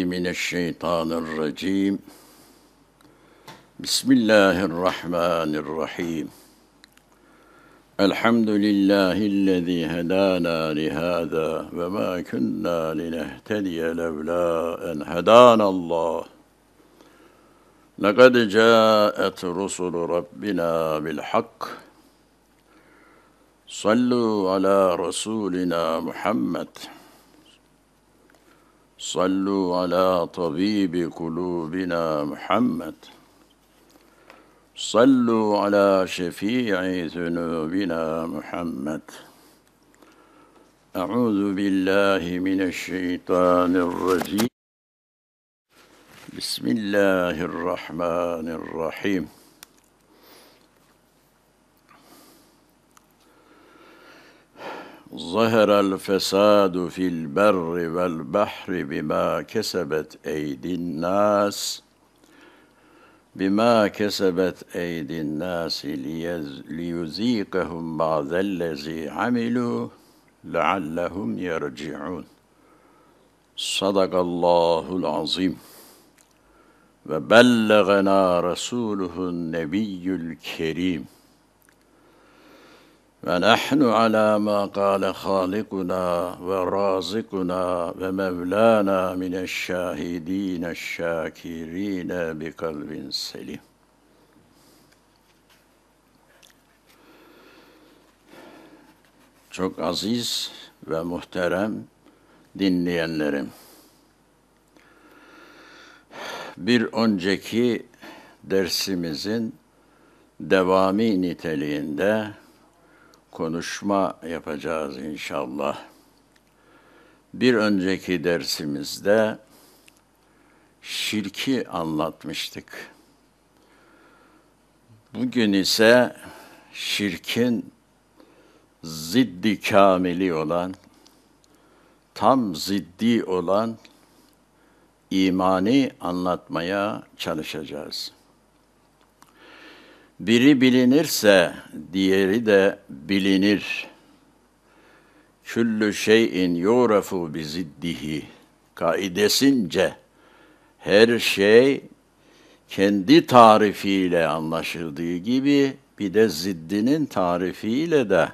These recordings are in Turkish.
Euzubillahimineşşeytanirracim. Bismillahirrahmanirrahim. Elhamdülillahillezî hedâna lihâdâ ve mâ künnâ linehtediye levlâ en hedânallâh. لقد جاءت رسل ربنا بالحق صلوا على رسولنا Muhammed. صلوا على طبيب قلوبنا محمد صلوا على شفيع ذنوبنا محمد أعوذ بالله من الشيطان الرجيم بسم الله الرحمن الرحيم ظهر الفساد في البر والبحر بما كسبت أيدي الناس بما كسبت أيدي الناس ليذيقهم بعض الذي عملوا لعلهم يرجعون صدق الله العظيم وبلغنا رسوله النبي الكريم ve ونحن على ما قال خالقنا ورازقنا ومولانا من الشاهدين الشاكرين بقلب سليم Çok aziz ve muhterem dinleyenlerim. Bir önceki dersimizin devami niteliğinde konuşma yapacağız inşallah. Bir önceki dersimizde şirki anlatmıştık. Bugün ise şirkin ziddi kamili olan, tam ziddi olan imani anlatmaya çalışacağız. Biri bilinirse diğeri de bilinir. Küllü şeyin yorafu biziddihi kaidesince her şey kendi tarifiyle anlaşıldığı gibi bir de ziddinin tarifiyle de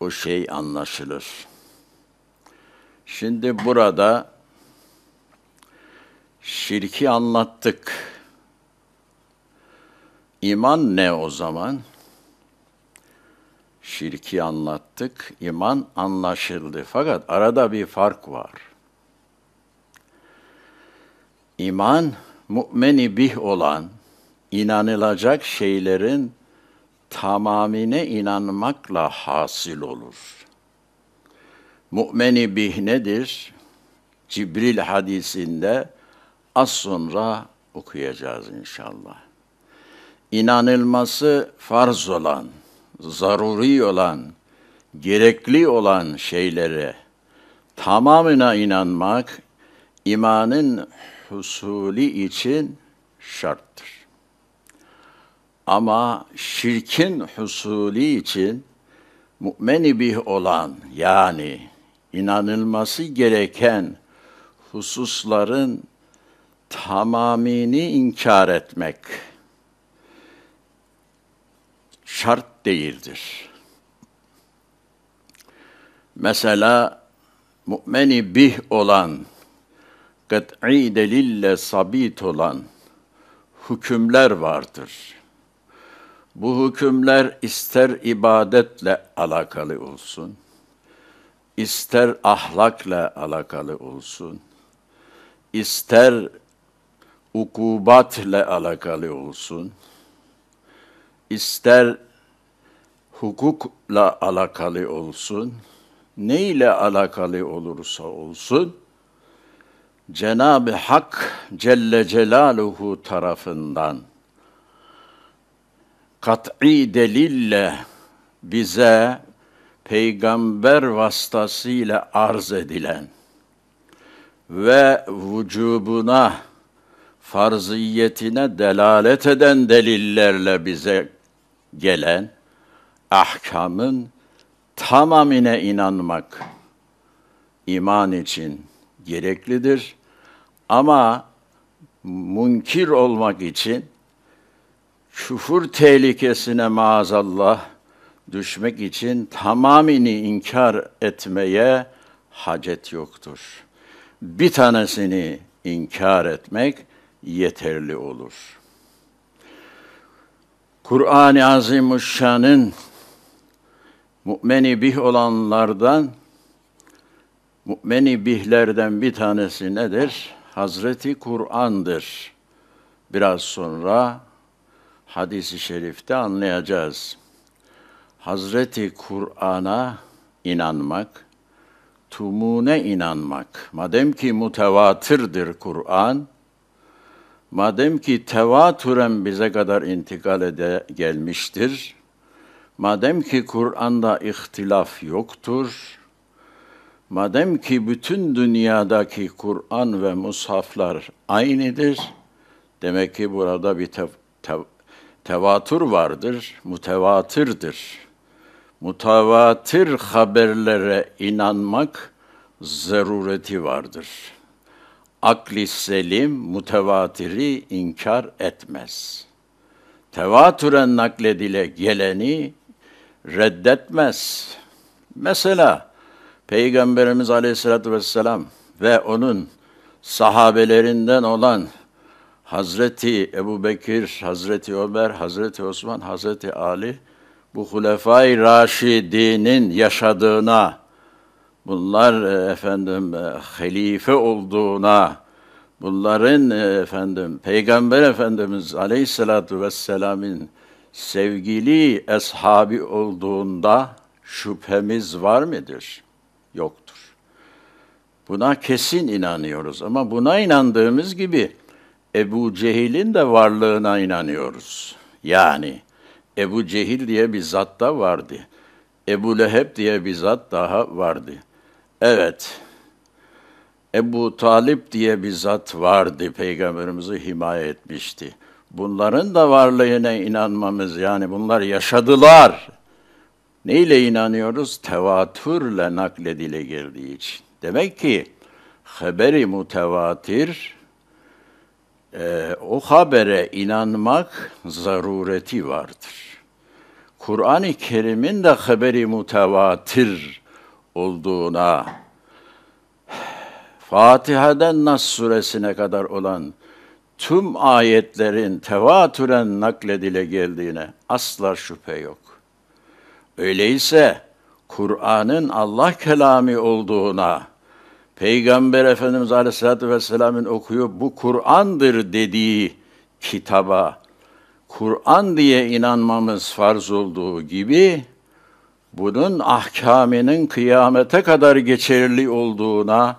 o şey anlaşılır. Şimdi burada şirki anlattık İman ne o zaman? Şirki anlattık, iman anlaşıldı. Fakat arada bir fark var. İman, mu'meni bih olan, inanılacak şeylerin tamamine inanmakla hasil olur. Mu'meni bih nedir? Cibril hadisinde az sonra okuyacağız inşallah inanılması farz olan, zaruri olan, gerekli olan şeylere tamamına inanmak imanın husuli için şarttır. Ama şirkin husuli için mü'meni bih olan yani inanılması gereken hususların tamamini inkar etmek şart değildir. Mesela mu'meni bih olan, kat'i delille sabit olan hükümler vardır. Bu hükümler ister ibadetle alakalı olsun, ister ahlakla alakalı olsun, ister ukubatla alakalı olsun.'' ister hukukla alakalı olsun, ne ile alakalı olursa olsun, Cenab-ı Hak Celle Celaluhu tarafından kat'i delille bize peygamber vasıtasıyla arz edilen ve vücubuna, farziyetine delalet eden delillerle bize gelen ahkamın tamamine inanmak iman için gereklidir. Ama munkir olmak için küfür tehlikesine maazallah düşmek için tamamini inkar etmeye hacet yoktur. Bir tanesini inkar etmek yeterli olur.'' Kur'an-ı Azimuşşan'ın mu'meni bih olanlardan, mu'meni bihlerden bir tanesi nedir? Hazreti Kur'an'dır. Biraz sonra hadisi şerifte anlayacağız. Hazreti Kur'an'a inanmak, tumune inanmak. Madem ki mutevatırdır Kur'an, Madem ki tevatüren bize kadar intikal ede gelmiştir, madem ki Kur'an'da ihtilaf yoktur, madem ki bütün dünyadaki Kur'an ve mushaflar aynıdır, demek ki burada bir te- te- tevatür vardır, mutevatırdır. Mutavatir haberlere inanmak zarureti vardır.'' akli selim mutevatiri inkar etmez. Tevatüren nakledile geleni reddetmez. Mesela Peygamberimiz Aleyhisselatü Vesselam ve onun sahabelerinden olan Hazreti Ebu Bekir, Hazreti Ömer, Hazreti Osman, Hazreti Ali bu Hulefai Raşidi'nin yaşadığına bunlar e, efendim e, halife olduğuna, bunların e, efendim Peygamber Efendimiz Aleyhisselatü Vesselam'ın sevgili eshabi olduğunda şüphemiz var mıdır? Yoktur. Buna kesin inanıyoruz ama buna inandığımız gibi Ebu Cehil'in de varlığına inanıyoruz. Yani Ebu Cehil diye bir zat da vardı. Ebu Leheb diye bir zat daha vardı.'' Evet. Ebu Talip diye bir zat vardı, peygamberimizi himaye etmişti. Bunların da varlığına inanmamız, yani bunlar yaşadılar. Neyle inanıyoruz? Tevatürle nakledile geldiği için. Demek ki haberi mutevatir, e, o habere inanmak zarureti vardır. Kur'an-ı Kerim'in de haberi mutevatir olduğuna, Fatiha'dan Nas suresine kadar olan tüm ayetlerin tevatüren nakledile geldiğine asla şüphe yok. Öyleyse Kur'an'ın Allah kelami olduğuna, Peygamber Efendimiz Aleyhisselatü Vesselam'ın okuyup bu Kur'an'dır dediği kitaba, Kur'an diye inanmamız farz olduğu gibi, bunun ahkaminin kıyamete kadar geçerli olduğuna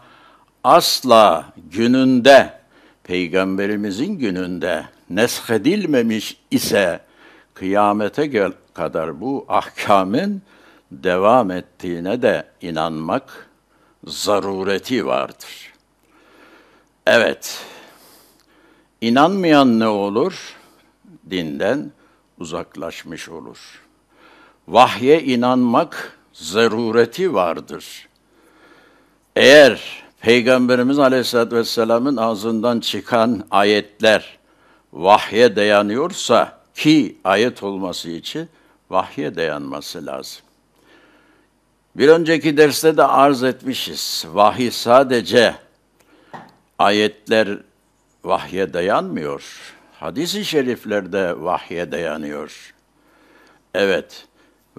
asla gününde, Peygamberimizin gününde neshedilmemiş ise kıyamete kadar bu ahkamın devam ettiğine de inanmak zarureti vardır. Evet, inanmayan ne olur? Dinden uzaklaşmış olur.'' vahye inanmak zarureti vardır. Eğer Peygamberimiz Aleyhisselatü Vesselam'ın ağzından çıkan ayetler vahye dayanıyorsa ki ayet olması için vahye dayanması lazım. Bir önceki derste de arz etmişiz. Vahiy sadece ayetler vahye dayanmıyor. Hadis-i şeriflerde vahye dayanıyor. Evet,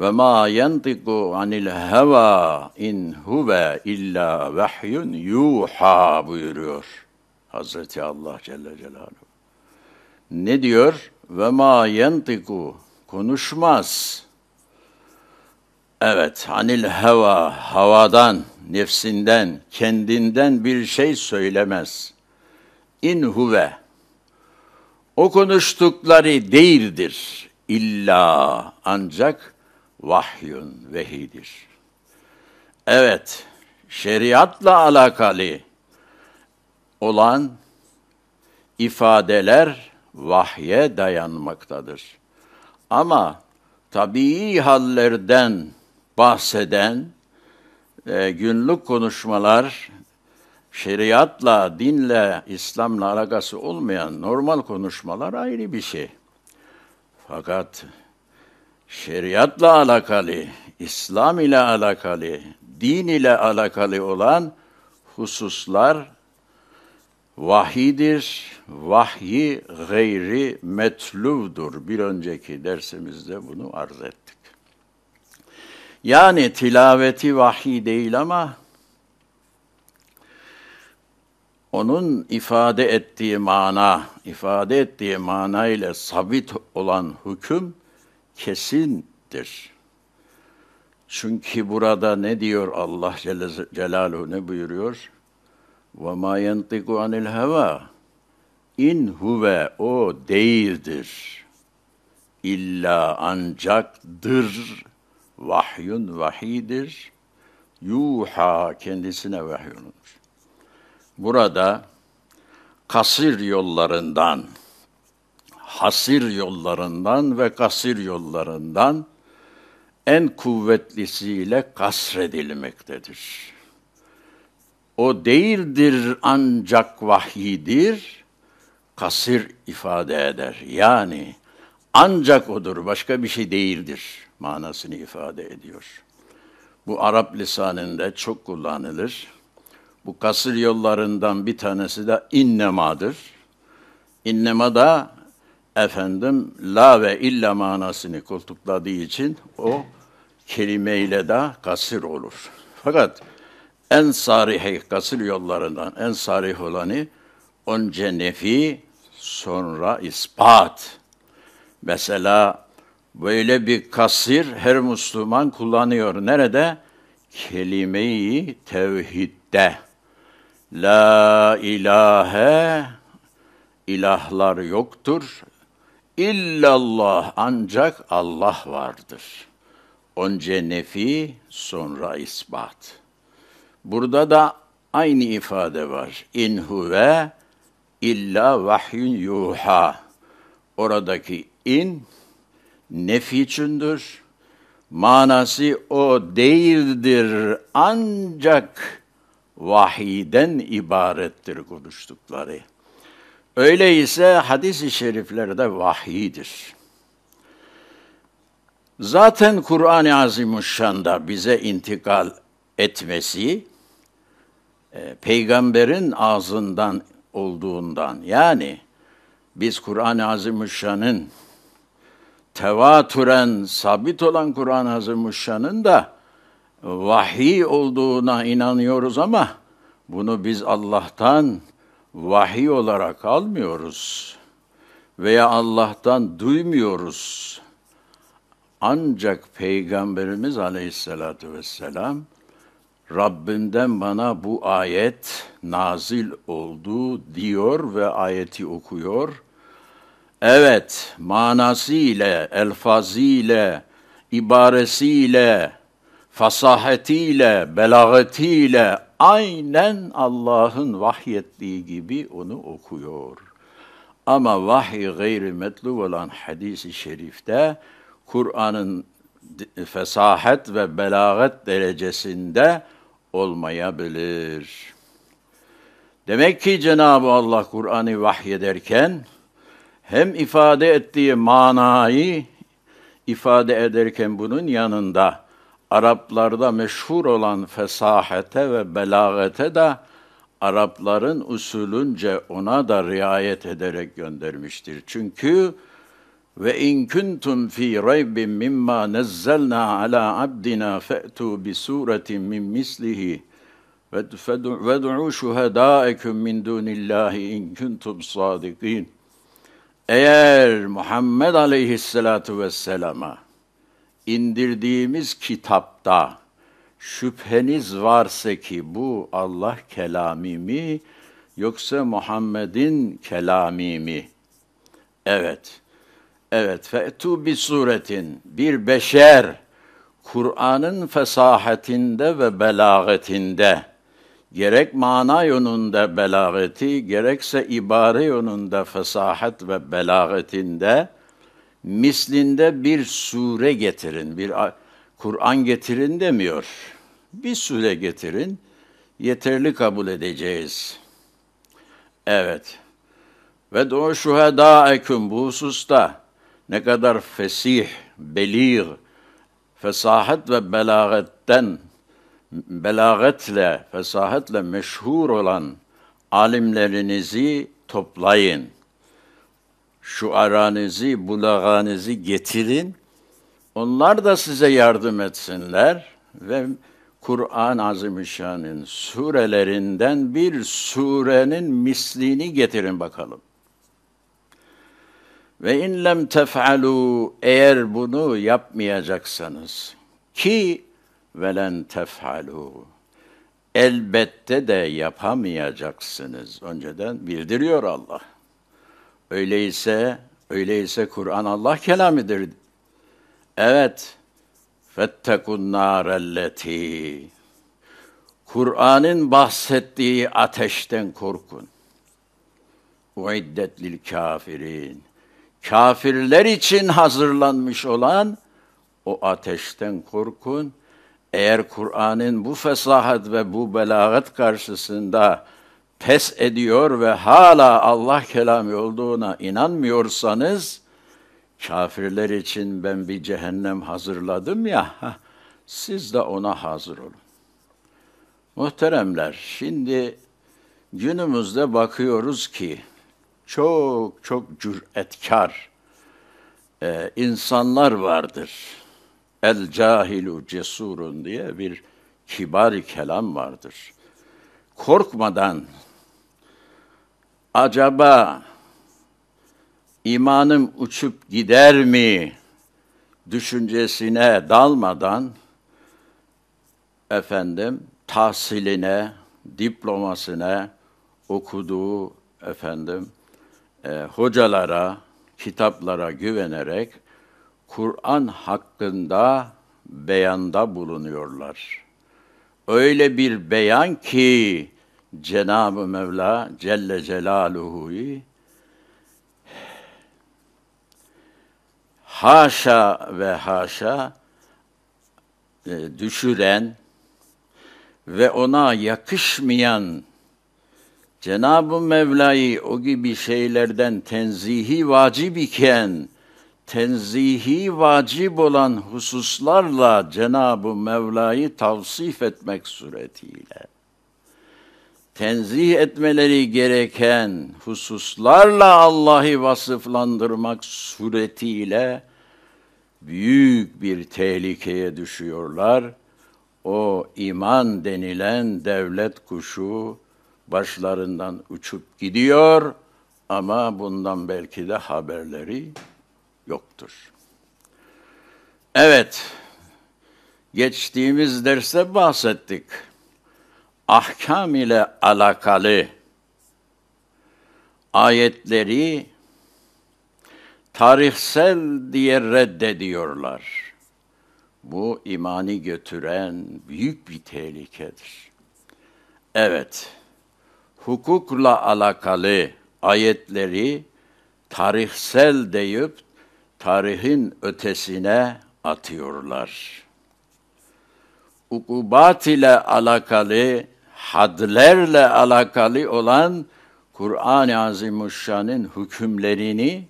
ve ma yantiku anil heva in huve illa vahyun yuha buyuruyor Hazreti Allah Celle Celaluhu. Ne diyor? Ve ma yantiku konuşmaz. Evet, anil heva, havadan, nefsinden, kendinden bir şey söylemez. İn huve, o konuştukları değildir. İlla ancak vahyun vehidir. Evet, şeriatla alakalı olan ifadeler vahye dayanmaktadır. Ama tabii hallerden bahseden e, günlük konuşmalar şeriatla, dinle, İslam'la alakası olmayan normal konuşmalar ayrı bir şey. Fakat şeriatla alakalı, İslam ile alakalı, din ile alakalı olan hususlar vahidir, vahyi gayri metluvdur. Bir önceki dersimizde bunu arz ettik. Yani tilaveti vahiy değil ama onun ifade ettiği mana, ifade ettiği mana ile sabit olan hüküm kesindir. Çünkü burada ne diyor Allah Celaluhu ne buyuruyor? Ve ma yantiku anil heva huve o değildir. İlla ancaktır vahyun vahidir. Yuha kendisine vahyolunur. Burada kasır yollarından hasir yollarından ve kasir yollarından en kuvvetlisiyle kasredilmektedir. O değildir ancak vahyidir, kasir ifade eder. Yani ancak odur, başka bir şey değildir manasını ifade ediyor. Bu Arap lisanında çok kullanılır. Bu kasır yollarından bir tanesi de innemadır. İnnema da efendim la ve illa manasını koltukladığı için o kelimeyle de kasır olur. Fakat en sarihi kasır yollarından en sarih olanı önce nefi sonra ispat. Mesela böyle bir kasir her Müslüman kullanıyor. Nerede? Kelimeyi tevhidde. La ilahe ilahlar yoktur. İllallah ancak Allah vardır. Önce nefi, sonra isbat. Burada da aynı ifade var. İn huve illa vahyun yuha. Oradaki in nefi içindir. Manası o değildir ancak vahiden ibarettir konuştukları. Öyleyse hadis-i şeriflerde vahiydir. Zaten Kur'an-ı Azimuşşan'da bize intikal etmesi e, peygamberin ağzından olduğundan yani biz Kur'an-ı Azimuşşan'ın tevatüren sabit olan Kur'an-ı Azimuşşan'ın da vahiy olduğuna inanıyoruz ama bunu biz Allah'tan vahiy olarak almıyoruz veya Allah'tan duymuyoruz. Ancak Peygamberimiz Aleyhisselatü Vesselam Rabbinden bana bu ayet nazil oldu diyor ve ayeti okuyor. Evet, manasıyla, elfazıyla, ibaresiyle, fasahetiyle, belagetiyle aynen Allah'ın vahyettiği gibi onu okuyor. Ama vahiy gayri metlu olan hadisi şerifte Kur'an'ın fesahet ve belagat derecesinde olmayabilir. Demek ki Cenab-ı Allah Kur'an'ı vahyederken hem ifade ettiği manayı ifade ederken bunun yanında Araplarda meşhur olan fesahete ve belagete de Arapların usulünce ona da riayet ederek göndermiştir. Çünkü ve in kuntum fi raybin mimma nazzalna ala abdina fa'tu bi suratin min mislihi ve şuhadâeküm min dunillahi in kuntum sadikin. Eğer Muhammed Aleyhisselatu Vesselam'a indirdiğimiz kitapta şüpheniz varsa ki bu Allah kelami mi yoksa Muhammed'in kelami mi? Evet. Evet, fe'tu bi suretin, bir beşer, Kur'an'ın fesahetinde ve belagatinde, gerek mana yönünde belagati, gerekse ibare yönünde fesahet ve belagatinde, mislinde bir sure getirin, bir Kur'an getirin demiyor. Bir sure getirin, yeterli kabul edeceğiz. Evet. Ve do şuhedâeküm bu hususta ne kadar fesih, belir, fesahat ve belâgetten, belâgetle, fesahatle meşhur olan alimlerinizi toplayın.'' şu aranızı, bulağanızı getirin. Onlar da size yardım etsinler ve Kur'an Azimüşşan'ın surelerinden bir surenin mislini getirin bakalım. Ve in lem tef'alu eğer bunu yapmayacaksanız ki velen tef'alu elbette de yapamayacaksınız. Önceden bildiriyor Allah. Öyleyse, öyleyse Kur'an Allah kelamıdır. Evet, fettekun nârelleti. Kur'an'ın bahsettiği ateşten korkun. Uiddet lil kafirin. Kafirler için hazırlanmış olan o ateşten korkun. Eğer Kur'an'ın bu fesahat ve bu belagat karşısında pes ediyor ve hala Allah kelamı olduğuna inanmıyorsanız, kafirler için ben bir cehennem hazırladım ya, siz de ona hazır olun. Muhteremler, şimdi günümüzde bakıyoruz ki çok çok cüretkar e, insanlar vardır. El cahilu cesurun diye bir kibar kelam vardır. Korkmadan acaba imanım uçup gider mi düşüncesine dalmadan efendim tahsiline, diplomasına, okuduğu efendim e, hocalara, kitaplara güvenerek Kur'an hakkında beyanda bulunuyorlar. Öyle bir beyan ki Cenab-ı Mevla Celle Celaluhu'yu haşa ve haşa e, düşüren ve ona yakışmayan Cenab-ı Mevla'yı o gibi şeylerden tenzihi vacib iken, tenzihi vacip olan hususlarla Cenab-ı Mevla'yı tavsif etmek suretiyle tenzih etmeleri gereken hususlarla Allah'ı vasıflandırmak suretiyle büyük bir tehlikeye düşüyorlar. O iman denilen devlet kuşu başlarından uçup gidiyor ama bundan belki de haberleri yoktur. Evet, geçtiğimiz derste bahsettik ahkam ile alakalı ayetleri tarihsel diye reddediyorlar. Bu imani götüren büyük bir tehlikedir. Evet, hukukla alakalı ayetleri tarihsel deyip tarihin ötesine atıyorlar. Ukubat ile alakalı hadlerle alakalı olan Kur'an-ı Azimuşşan'ın hükümlerini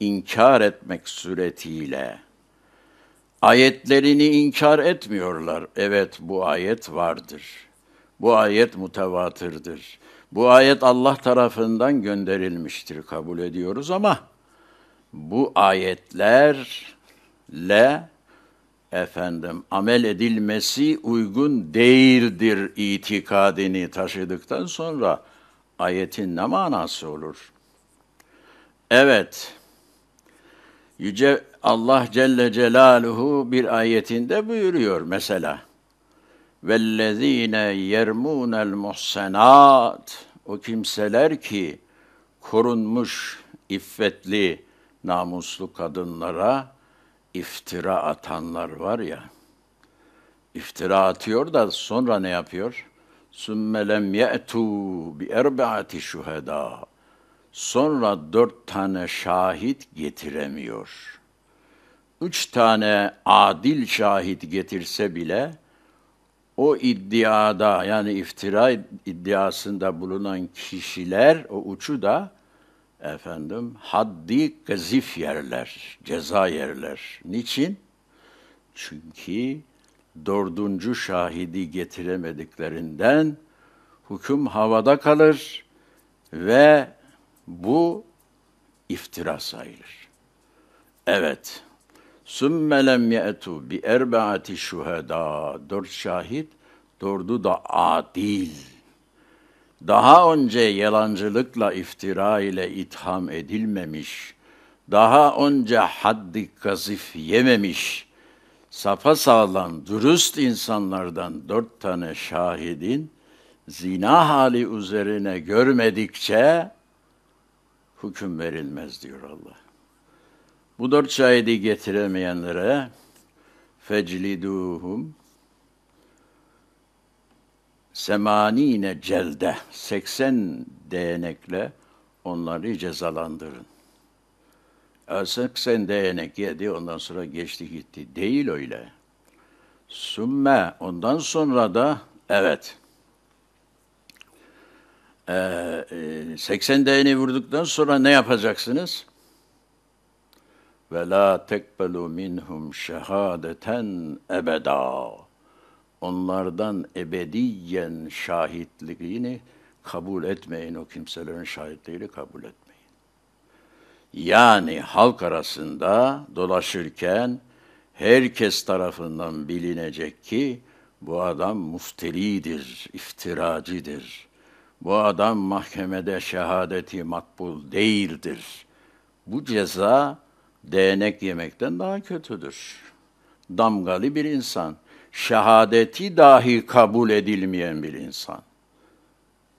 inkar etmek suretiyle. Ayetlerini inkar etmiyorlar. Evet bu ayet vardır. Bu ayet mutavatırdır. Bu ayet Allah tarafından gönderilmiştir kabul ediyoruz ama bu ayetlerle efendim amel edilmesi uygun değildir itikadini taşıdıktan sonra ayetin ne manası olur? Evet. Yüce Allah Celle Celaluhu bir ayetinde buyuruyor mesela. وَالَّذ۪ينَ يَرْمُونَ الْمُحْسَنَاتِ O kimseler ki korunmuş, iffetli, namuslu kadınlara iftira atanlar var ya, iftira atıyor da sonra ne yapıyor? ثُمَّ لَمْ يَأْتُوا بِاَرْبَعَةِ شُهَدَا Sonra dört tane şahit getiremiyor. Üç tane adil şahit getirse bile o iddiada yani iftira iddiasında bulunan kişiler, o uçu da efendim haddi gazif yerler, ceza yerler. Niçin? Çünkü dördüncü şahidi getiremediklerinden hüküm havada kalır ve bu iftira sayılır. Evet. Sümme lem ye'tu bi erbaati şuhada. Dört şahit, dördü da adil daha önce yalancılıkla iftira ile itham edilmemiş, daha önce haddi kazif yememiş, safa sağlam dürüst insanlardan dört tane şahidin zina hali üzerine görmedikçe hüküm verilmez diyor Allah. Bu dört şahidi getiremeyenlere fecliduhum semanine celde 80 değnekle onları cezalandırın. 80 değnek yedi ondan sonra geçti gitti. Değil öyle. Sümme ondan sonra da evet. Ee, 80 e, değneği vurduktan sonra ne yapacaksınız? Ve la tekbelu minhum şehadeten ebeda onlardan ebediyen şahitliğini kabul etmeyin, o kimselerin şahitliğini kabul etmeyin. Yani halk arasında dolaşırken herkes tarafından bilinecek ki bu adam muftelidir, iftiracıdır. Bu adam mahkemede şehadeti makbul değildir. Bu ceza değnek yemekten daha kötüdür. Damgalı bir insan.'' şehadeti dahi kabul edilmeyen bir insan.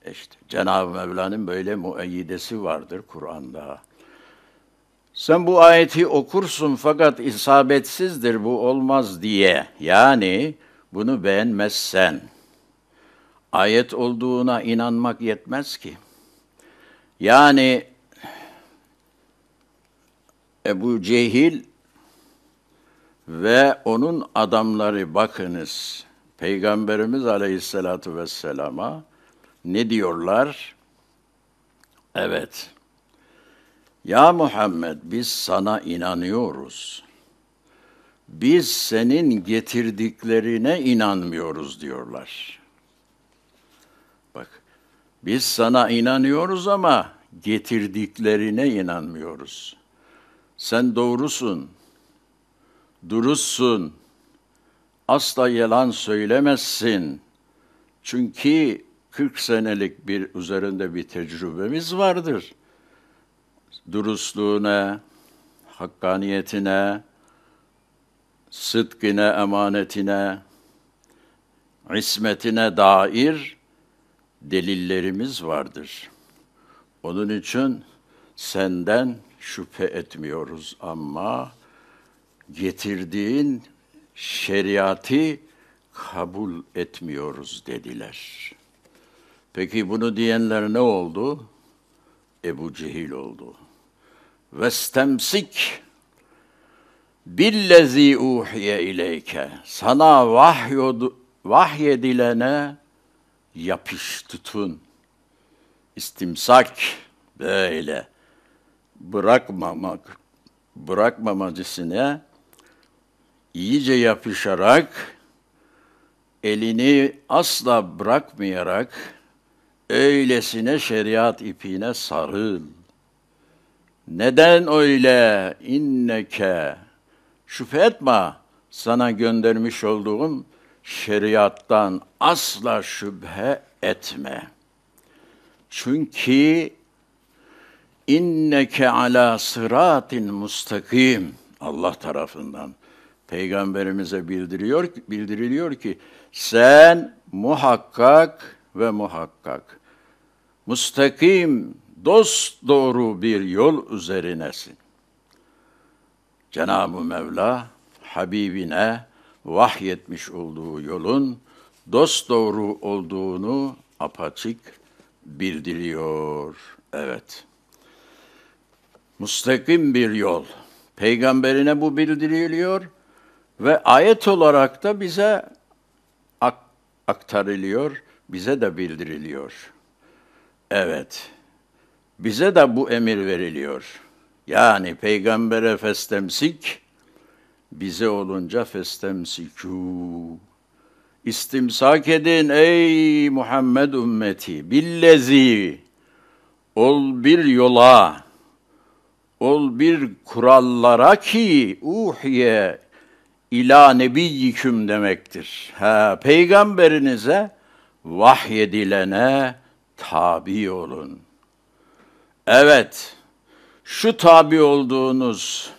E işte Cenab-ı Mevla'nın böyle mueyyidesi vardır Kur'an'da. Sen bu ayeti okursun fakat isabetsizdir bu olmaz diye. Yani bunu beğenmezsen ayet olduğuna inanmak yetmez ki. Yani Ebu Cehil ve onun adamları bakınız Peygamberimiz Aleyhisselatü Vesselam'a ne diyorlar? Evet. Ya Muhammed biz sana inanıyoruz. Biz senin getirdiklerine inanmıyoruz diyorlar. Bak biz sana inanıyoruz ama getirdiklerine inanmıyoruz. Sen doğrusun, dürüstsün, asla yalan söylemezsin. Çünkü 40 senelik bir üzerinde bir tecrübemiz vardır. Dürüstlüğüne, hakkaniyetine, sıdkine, emanetine, ismetine dair delillerimiz vardır. Onun için senden şüphe etmiyoruz ama getirdiğin şeriatı kabul etmiyoruz dediler. Peki bunu diyenler ne oldu? Ebu Cehil oldu. Vestemsik billezi uhiye ileyke. Sana vahyodu, vahyedilene yapış tutun. İstimsak böyle bırakmamak, bırakmamacısına iyice yapışarak, elini asla bırakmayarak, öylesine şeriat ipine sarıl. Neden öyle inneke? Şüphe etme sana göndermiş olduğum şeriattan asla şüphe etme. Çünkü inneke ala sıratin mustakim Allah tarafından Peygamberimize bildiriyor, bildiriliyor ki sen muhakkak ve muhakkak mustakim, dost doğru bir yol üzerinesin. Cenab-ı Mevla Habibine vahyetmiş olduğu yolun dost doğru olduğunu apaçık bildiriyor. Evet. Mustakim bir yol. Peygamberine bu bildiriliyor. Ve ayet olarak da bize aktarılıyor, bize de bildiriliyor. Evet, bize de bu emir veriliyor. Yani peygambere festemsik, bize olunca festemsikû. İstimsak edin ey Muhammed ümmeti, billezi, ol bir yola, ol bir kurallara ki uhiye ila nebiyyiküm demektir. Ha, peygamberinize vahyedilene tabi olun. Evet, şu tabi olduğunuz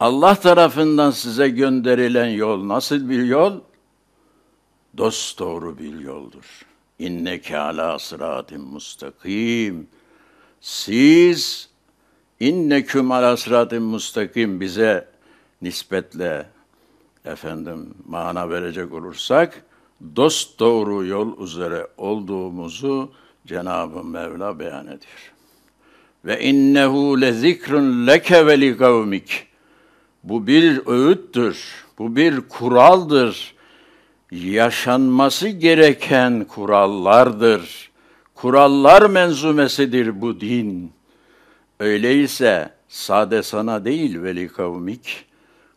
Allah tarafından size gönderilen yol nasıl bir yol? Dost doğru bir yoldur. İnneke ala sıratin mustakim. Siz inneküm ala sıratin mustakim bize nispetle efendim mana verecek olursak dost doğru yol üzere olduğumuzu Cenab-ı Mevla beyan ediyor. Ve innehu le zikrun leke ve li kavmik. Bu bir öğüttür, bu bir kuraldır. Yaşanması gereken kurallardır. Kurallar menzumesidir bu din. Öyleyse sade sana değil veli kavmik,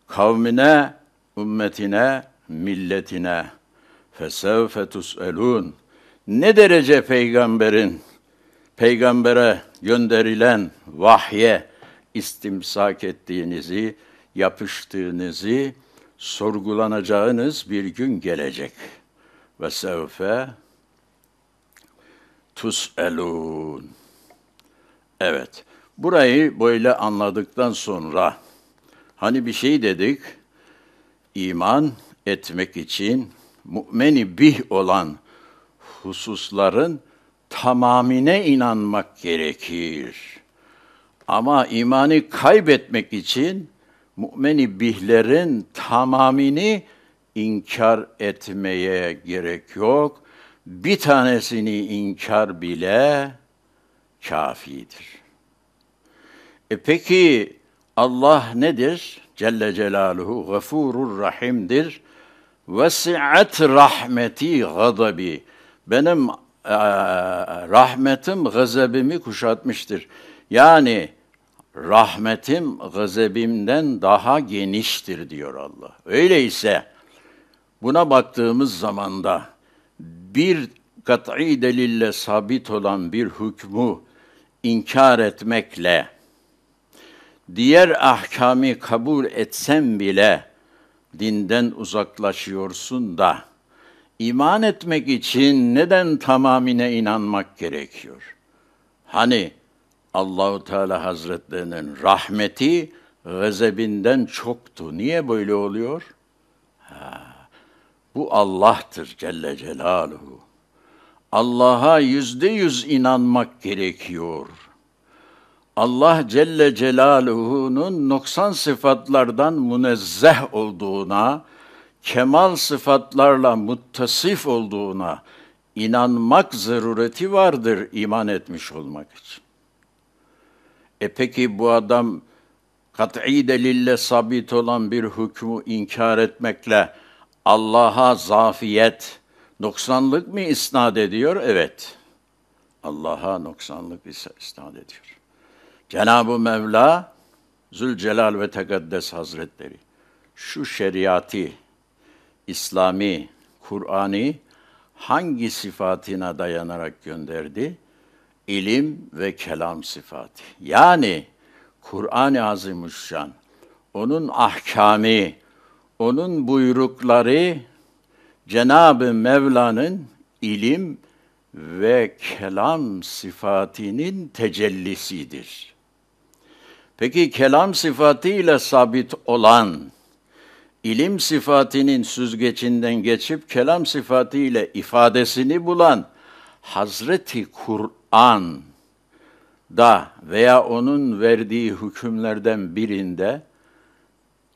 kavmine ümmetine, milletine fesevfe tus'elun. Ne derece peygamberin peygambere gönderilen vahye istimsak ettiğinizi, yapıştığınızı sorgulanacağınız bir gün gelecek. Ve sevfe tus'elun. Evet, burayı böyle anladıktan sonra, hani bir şey dedik, iman etmek için mümeni bih olan hususların tamamine inanmak gerekir. Ama imanı kaybetmek için mümeni bihlerin tamamini inkar etmeye gerek yok. Bir tanesini inkar bile kafidir. E peki Allah nedir? Celle Celaluhu gafurur rahimdir. Vesi'at rahmeti gadabi. Benim e, e, rahmetim gazabimi kuşatmıştır. Yani rahmetim gazabimden daha geniştir diyor Allah. Öyleyse buna baktığımız zaman da bir kat'i delille sabit olan bir hükmü inkar etmekle diğer ahkamı kabul etsen bile dinden uzaklaşıyorsun da iman etmek için neden tamamine inanmak gerekiyor? Hani Allahu Teala Hazretlerinin rahmeti gazebinden çoktu. Niye böyle oluyor? Ha, bu Allah'tır Celle Celaluhu. Allah'a yüzde yüz inanmak gerekiyor.'' Allah Celle Celaluhu'nun noksan sıfatlardan münezzeh olduğuna, kemal sıfatlarla muttasif olduğuna inanmak zarureti vardır iman etmiş olmak için. E peki bu adam kat'i delille sabit olan bir hükmü inkar etmekle Allah'a zafiyet, noksanlık mı isnat ediyor? Evet. Allah'a noksanlık isnat ediyor. Cenab-ı Mevla Zülcelal ve Tekaddes Hazretleri şu şeriatı, İslami, Kur'an'ı hangi sıfatına dayanarak gönderdi? İlim ve kelam sıfatı. Yani Kur'an-ı Azimüşşan, onun ahkami, onun buyrukları Cenab-ı Mevla'nın ilim ve kelam sıfatinin tecellisidir.'' Peki kelam sıfatıyla sabit olan, ilim sıfatının süzgecinden geçip kelam sıfatıyla ifadesini bulan Hazreti Kur'an da veya onun verdiği hükümlerden birinde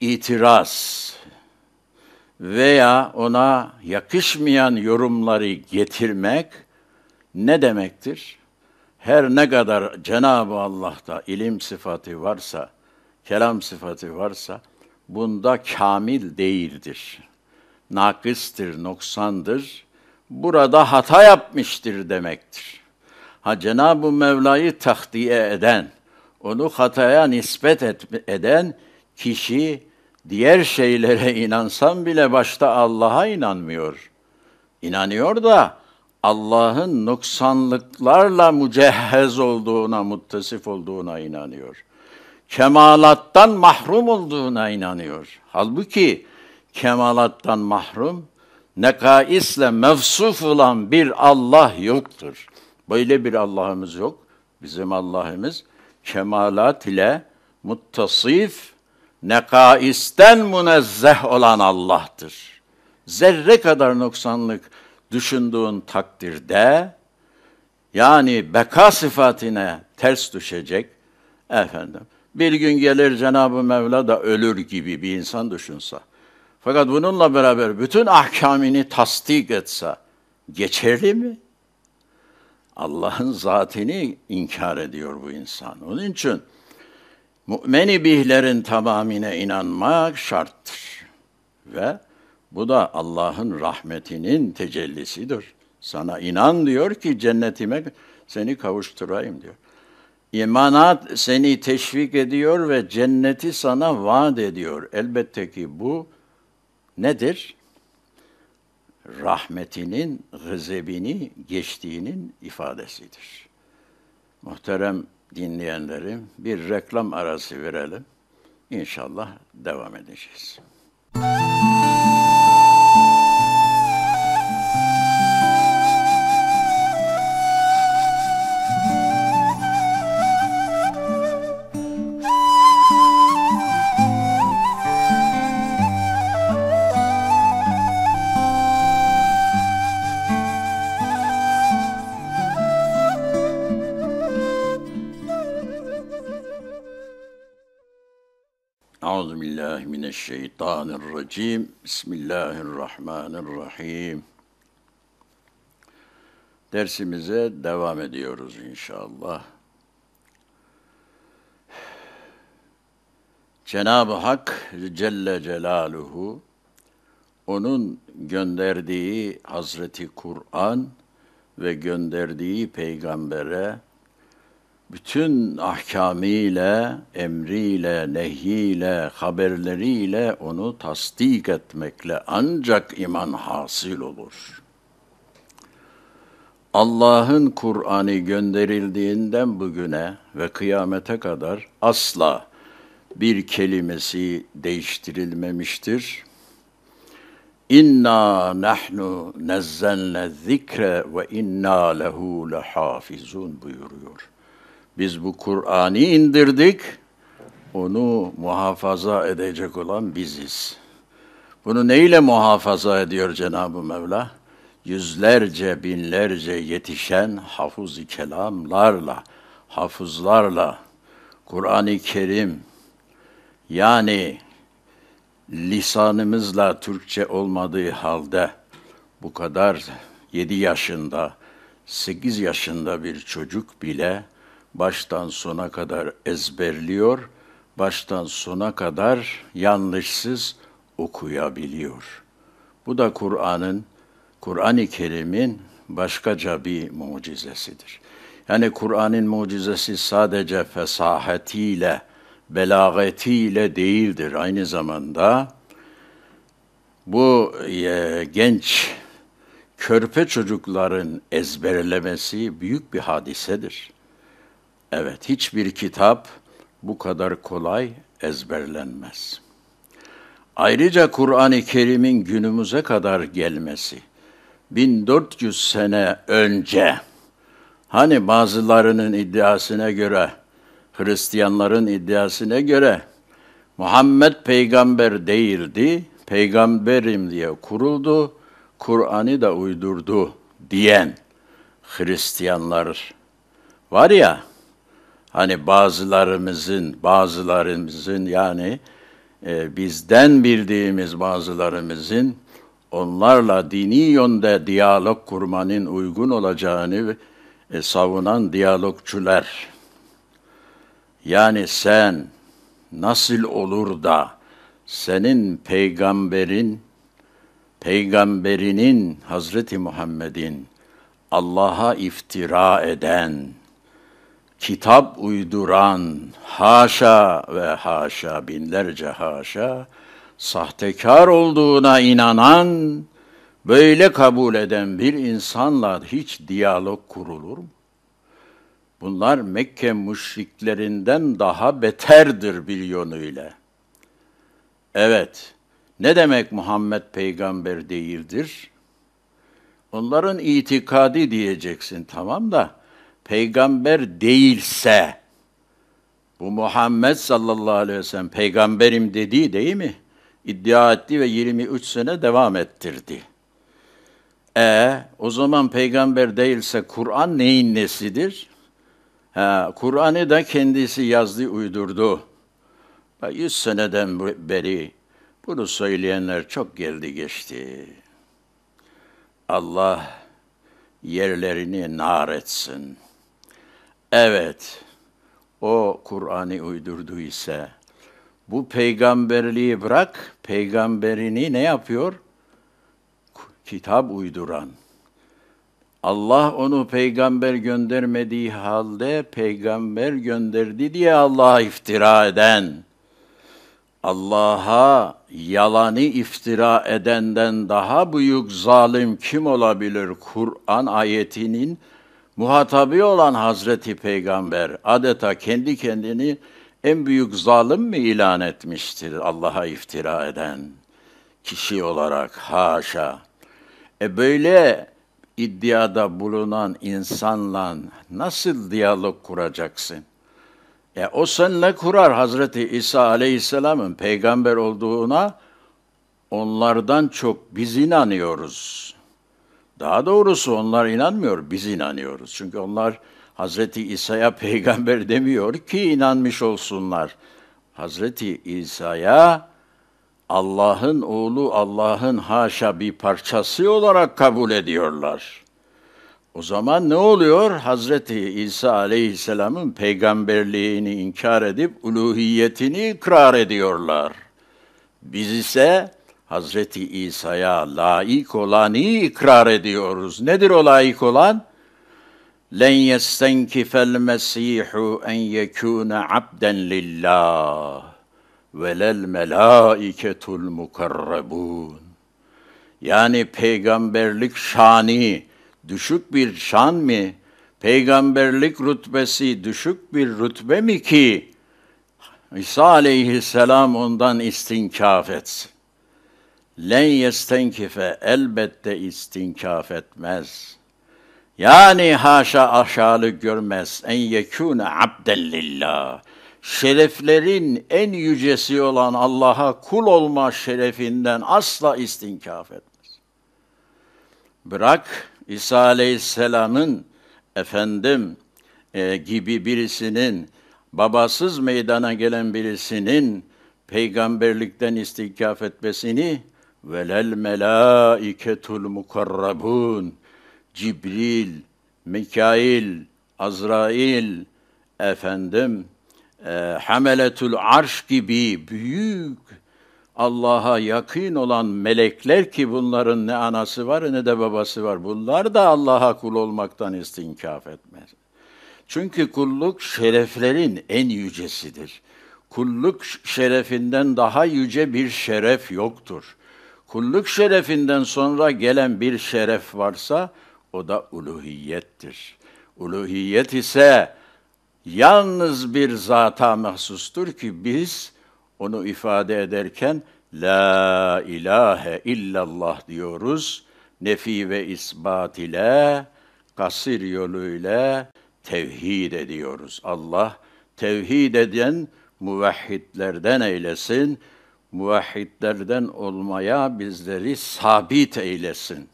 itiraz veya ona yakışmayan yorumları getirmek ne demektir? her ne kadar Cenab-ı Allah'ta ilim sıfatı varsa, kelam sıfatı varsa bunda kamil değildir. Nakıstır, noksandır. Burada hata yapmıştır demektir. Ha Cenab-ı Mevla'yı tahdiye eden, onu hataya nispet et, eden kişi diğer şeylere inansan bile başta Allah'a inanmıyor. İnanıyor da Allah'ın noksanlıklarla mücehhez olduğuna, muttasif olduğuna inanıyor. Kemalattan mahrum olduğuna inanıyor. Halbuki kemalattan mahrum, nekaisle mevsuf olan bir Allah yoktur. Böyle bir Allah'ımız yok. Bizim Allah'ımız kemalat ile muttasif, nekaisten münezzeh olan Allah'tır. Zerre kadar noksanlık, düşündüğün takdirde yani beka sıfatine ters düşecek efendim. Bir gün gelir Cenab-ı Mevla da ölür gibi bir insan düşünse. Fakat bununla beraber bütün ahkamini tasdik etse geçerli mi? Allah'ın zatini inkar ediyor bu insan. Onun için Mü'meni bihlerin tamamine inanmak şarttır. Ve bu da Allah'ın rahmetinin tecellisidir. Sana inan diyor ki cennetime seni kavuşturayım diyor. İmanat seni teşvik ediyor ve cenneti sana vaat ediyor. Elbette ki bu nedir? Rahmetinin gızebini geçtiğinin ifadesidir. Muhterem dinleyenlerim bir reklam arası verelim. İnşallah devam edeceğiz. Müzik Euzu billahi mineşşeytanirracim. Bismillahirrahmanirrahim. Dersimize devam ediyoruz inşallah. Cenab-ı Hak Celle Celaluhu onun gönderdiği Hazreti Kur'an ve gönderdiği peygambere bütün ahkamiyle, emriyle, nehyiyle, haberleriyle onu tasdik etmekle ancak iman hasil olur. Allah'ın Kur'an'ı gönderildiğinden bugüne ve kıyamete kadar asla bir kelimesi değiştirilmemiştir. İnna nahnu nezzelne zikre ve inna lehu lehafizun buyuruyor. Biz bu Kur'an'ı indirdik, onu muhafaza edecek olan biziz. Bunu neyle muhafaza ediyor Cenab-ı Mevla? Yüzlerce, binlerce yetişen hafız-ı kelamlarla, hafızlarla, Kur'an-ı Kerim, yani lisanımızla Türkçe olmadığı halde bu kadar 7 yaşında, 8 yaşında bir çocuk bile baştan sona kadar ezberliyor, baştan sona kadar yanlışsız okuyabiliyor. Bu da Kur'an'ın, Kur'an-ı Kerim'in başkaca bir mucizesidir. Yani Kur'an'ın mucizesi sadece fesahetiyle, belagetiyle değildir. Aynı zamanda bu e, genç körpe çocukların ezberlemesi büyük bir hadisedir. Evet, hiçbir kitap bu kadar kolay ezberlenmez. Ayrıca Kur'an-ı Kerim'in günümüze kadar gelmesi 1400 sene önce hani bazılarının iddiasına göre Hristiyanların iddiasına göre Muhammed peygamber değildi, peygamberim diye kuruldu, Kur'an'ı da uydurdu diyen Hristiyanlar var ya Hani bazılarımızın, bazılarımızın yani e, bizden bildiğimiz bazılarımızın onlarla dini yönde diyalog kurmanın uygun olacağını e, savunan diyalogçular. Yani sen nasıl olur da senin peygamberin, peygamberinin Hazreti Muhammed'in Allah'a iftira eden, kitap uyduran haşa ve haşa binlerce haşa sahtekar olduğuna inanan böyle kabul eden bir insanla hiç diyalog kurulur mu? Bunlar Mekke müşriklerinden daha beterdir bir yönüyle. Evet, ne demek Muhammed peygamber değildir? Onların itikadi diyeceksin tamam da, peygamber değilse, bu Muhammed sallallahu aleyhi ve sellem peygamberim dediği değil mi? İddia etti ve 23 sene devam ettirdi. E o zaman peygamber değilse Kur'an neyin nesidir? Kur'an'ı da kendisi yazdı, uydurdu. 100 seneden beri bunu söyleyenler çok geldi geçti. Allah yerlerini nar etsin.'' Evet, o Kur'an'ı uydurdu ise, bu peygamberliği bırak, peygamberini ne yapıyor? Kitap uyduran. Allah onu peygamber göndermediği halde peygamber gönderdi diye Allah'a iftira eden, Allah'a yalanı iftira edenden daha büyük zalim kim olabilir? Kur'an ayetinin Muhatabı olan Hazreti Peygamber adeta kendi kendini en büyük zalim mi ilan etmiştir Allah'a iftira eden kişi olarak haşa. E böyle iddiada bulunan insanla nasıl diyalog kuracaksın? E o sen ne kurar Hazreti İsa Aleyhisselam'ın peygamber olduğuna onlardan çok biz inanıyoruz. Daha doğrusu onlar inanmıyor, biz inanıyoruz. Çünkü onlar Hazreti İsa'ya peygamber demiyor ki inanmış olsunlar. Hazreti İsa'ya Allah'ın oğlu, Allah'ın haşa bir parçası olarak kabul ediyorlar. O zaman ne oluyor? Hazreti İsa Aleyhisselam'ın peygamberliğini inkar edip uluhiyetini ikrar ediyorlar. Biz ise Hazreti İsa'ya layık olanı ikrar ediyoruz. Nedir o layık olan? لَنْ يَسْتَنْكِفَ الْمَس۪يحُ اَنْ يَكُونَ عَبْدًا لِلّٰهِ وَلَا الْمَلَائِكَةُ الْمُقَرَّبُونَ Yani peygamberlik şani, düşük bir şan mı? Peygamberlik rütbesi düşük bir rütbe mi ki? İsa aleyhisselam ondan istinkaf etsin len yestenkife elbette istinkaf etmez. Yani haşa aşağılık görmez en yekûne abden lillah. Şereflerin en yücesi olan Allah'a kul olma şerefinden asla istinkaf etmez. Bırak İsa Aleyhisselam'ın efendim e, gibi birisinin babasız meydana gelen birisinin peygamberlikten istinkaf etmesini velel melâiketul mukarrabun Cibril, Mikail, Azrail, efendim, e, hameletül arş gibi büyük Allah'a yakın olan melekler ki bunların ne anası var ne de babası var. Bunlar da Allah'a kul olmaktan istinkaf etmez. Çünkü kulluk şereflerin en yücesidir. Kulluk şerefinden daha yüce bir şeref yoktur.'' Kulluk şerefinden sonra gelen bir şeref varsa o da uluhiyettir. Uluhiyet ise yalnız bir zata mahsustur ki biz onu ifade ederken La ilahe illallah diyoruz. Nefi ve isbat ile, kasir yoluyla tevhid ediyoruz. Allah tevhid eden muvahhidlerden eylesin muvahhidlerden olmaya bizleri sabit eylesin.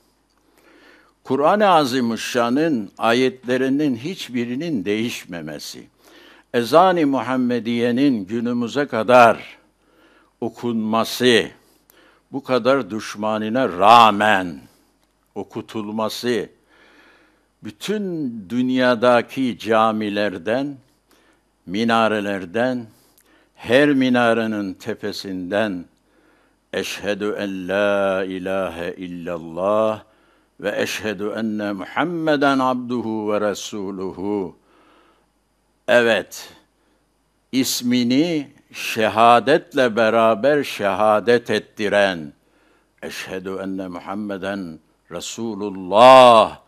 Kur'an-ı Azimuşşan'ın ayetlerinin hiçbirinin değişmemesi, ezan-ı Muhammediye'nin günümüze kadar okunması, bu kadar düşmanına rağmen okutulması, bütün dünyadaki camilerden, minarelerden, her minarenin tepesinden Eşhedü en la ilahe illallah ve eşhedü enne Muhammeden abduhu ve resuluhu. Evet, ismini şehadetle beraber şehadet ettiren eşhedü enne Muhammeden Resulullah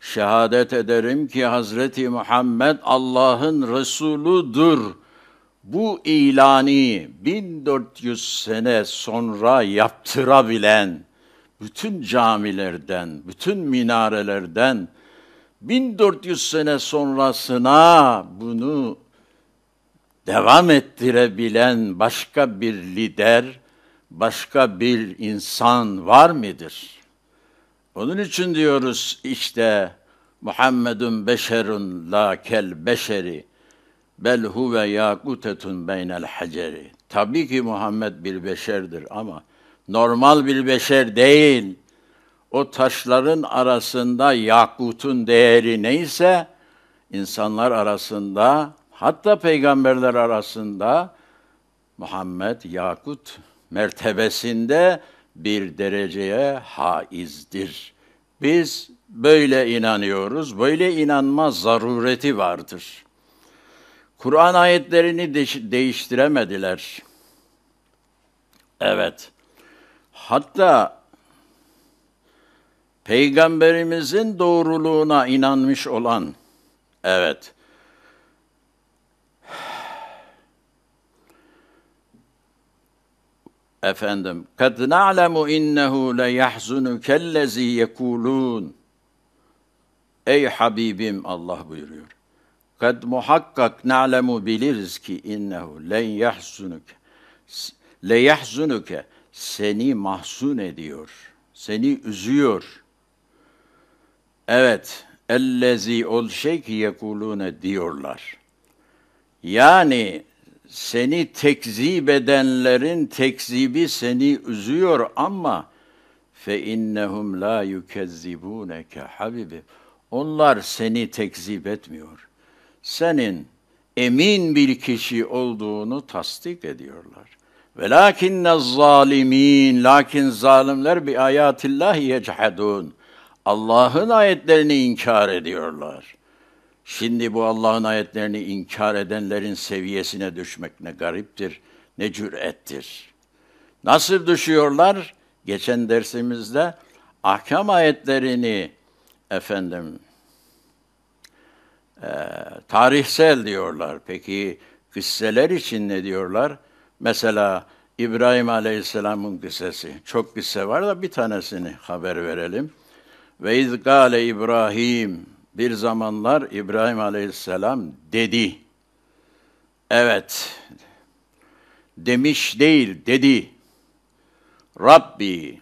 şehadet ederim ki Hazreti Muhammed Allah'ın Resuludur.'' bu ilanı 1400 sene sonra yaptırabilen bütün camilerden, bütün minarelerden 1400 sene sonrasına bunu devam ettirebilen başka bir lider, başka bir insan var mıdır? Onun için diyoruz işte Muhammedun beşerun la kel beşeri Bel huve yakutetun beynel haceri. Tabii ki Muhammed bir beşerdir ama normal bir beşer değil. O taşların arasında yakutun değeri neyse insanlar arasında hatta peygamberler arasında Muhammed yakut mertebesinde bir dereceye haizdir. Biz böyle inanıyoruz. Böyle inanma zarureti vardır. Kur'an ayetlerini de- değiştiremediler. Evet. Hatta peygamberimizin doğruluğuna inanmış olan evet. Efendim, kad na'lemu innehu le yahzunuke lezi yekulun. Ey Habibim Allah buyuruyor. Kad muhakkak na'lemu biliriz ki innehu len yahzunuke. Le yahzunuke seni mahzun ediyor. Seni üzüyor. Evet, ellezi ol şey ki yekulune diyorlar. Yani seni tekzip edenlerin tekzibi seni üzüyor ama fe innehum la yukezzibuneke habibi. Onlar seni tekzip etmiyor senin emin bir kişi olduğunu tasdik ediyorlar. Ve lakinne zalimin, lakin zalimler bi ayatillahi yechadun. Allah'ın ayetlerini inkar ediyorlar. Şimdi bu Allah'ın ayetlerini inkar edenlerin seviyesine düşmek ne gariptir, ne cürettir. Nasıl düşüyorlar? Geçen dersimizde ahkam ayetlerini efendim ee, tarihsel diyorlar. Peki kısseler için ne diyorlar? Mesela İbrahim Aleyhisselam'ın kıssesi. Çok kısse var da bir tanesini haber verelim. Ve izgale İbrahim bir zamanlar İbrahim Aleyhisselam dedi. Evet. Demiş değil, dedi. Rabbi,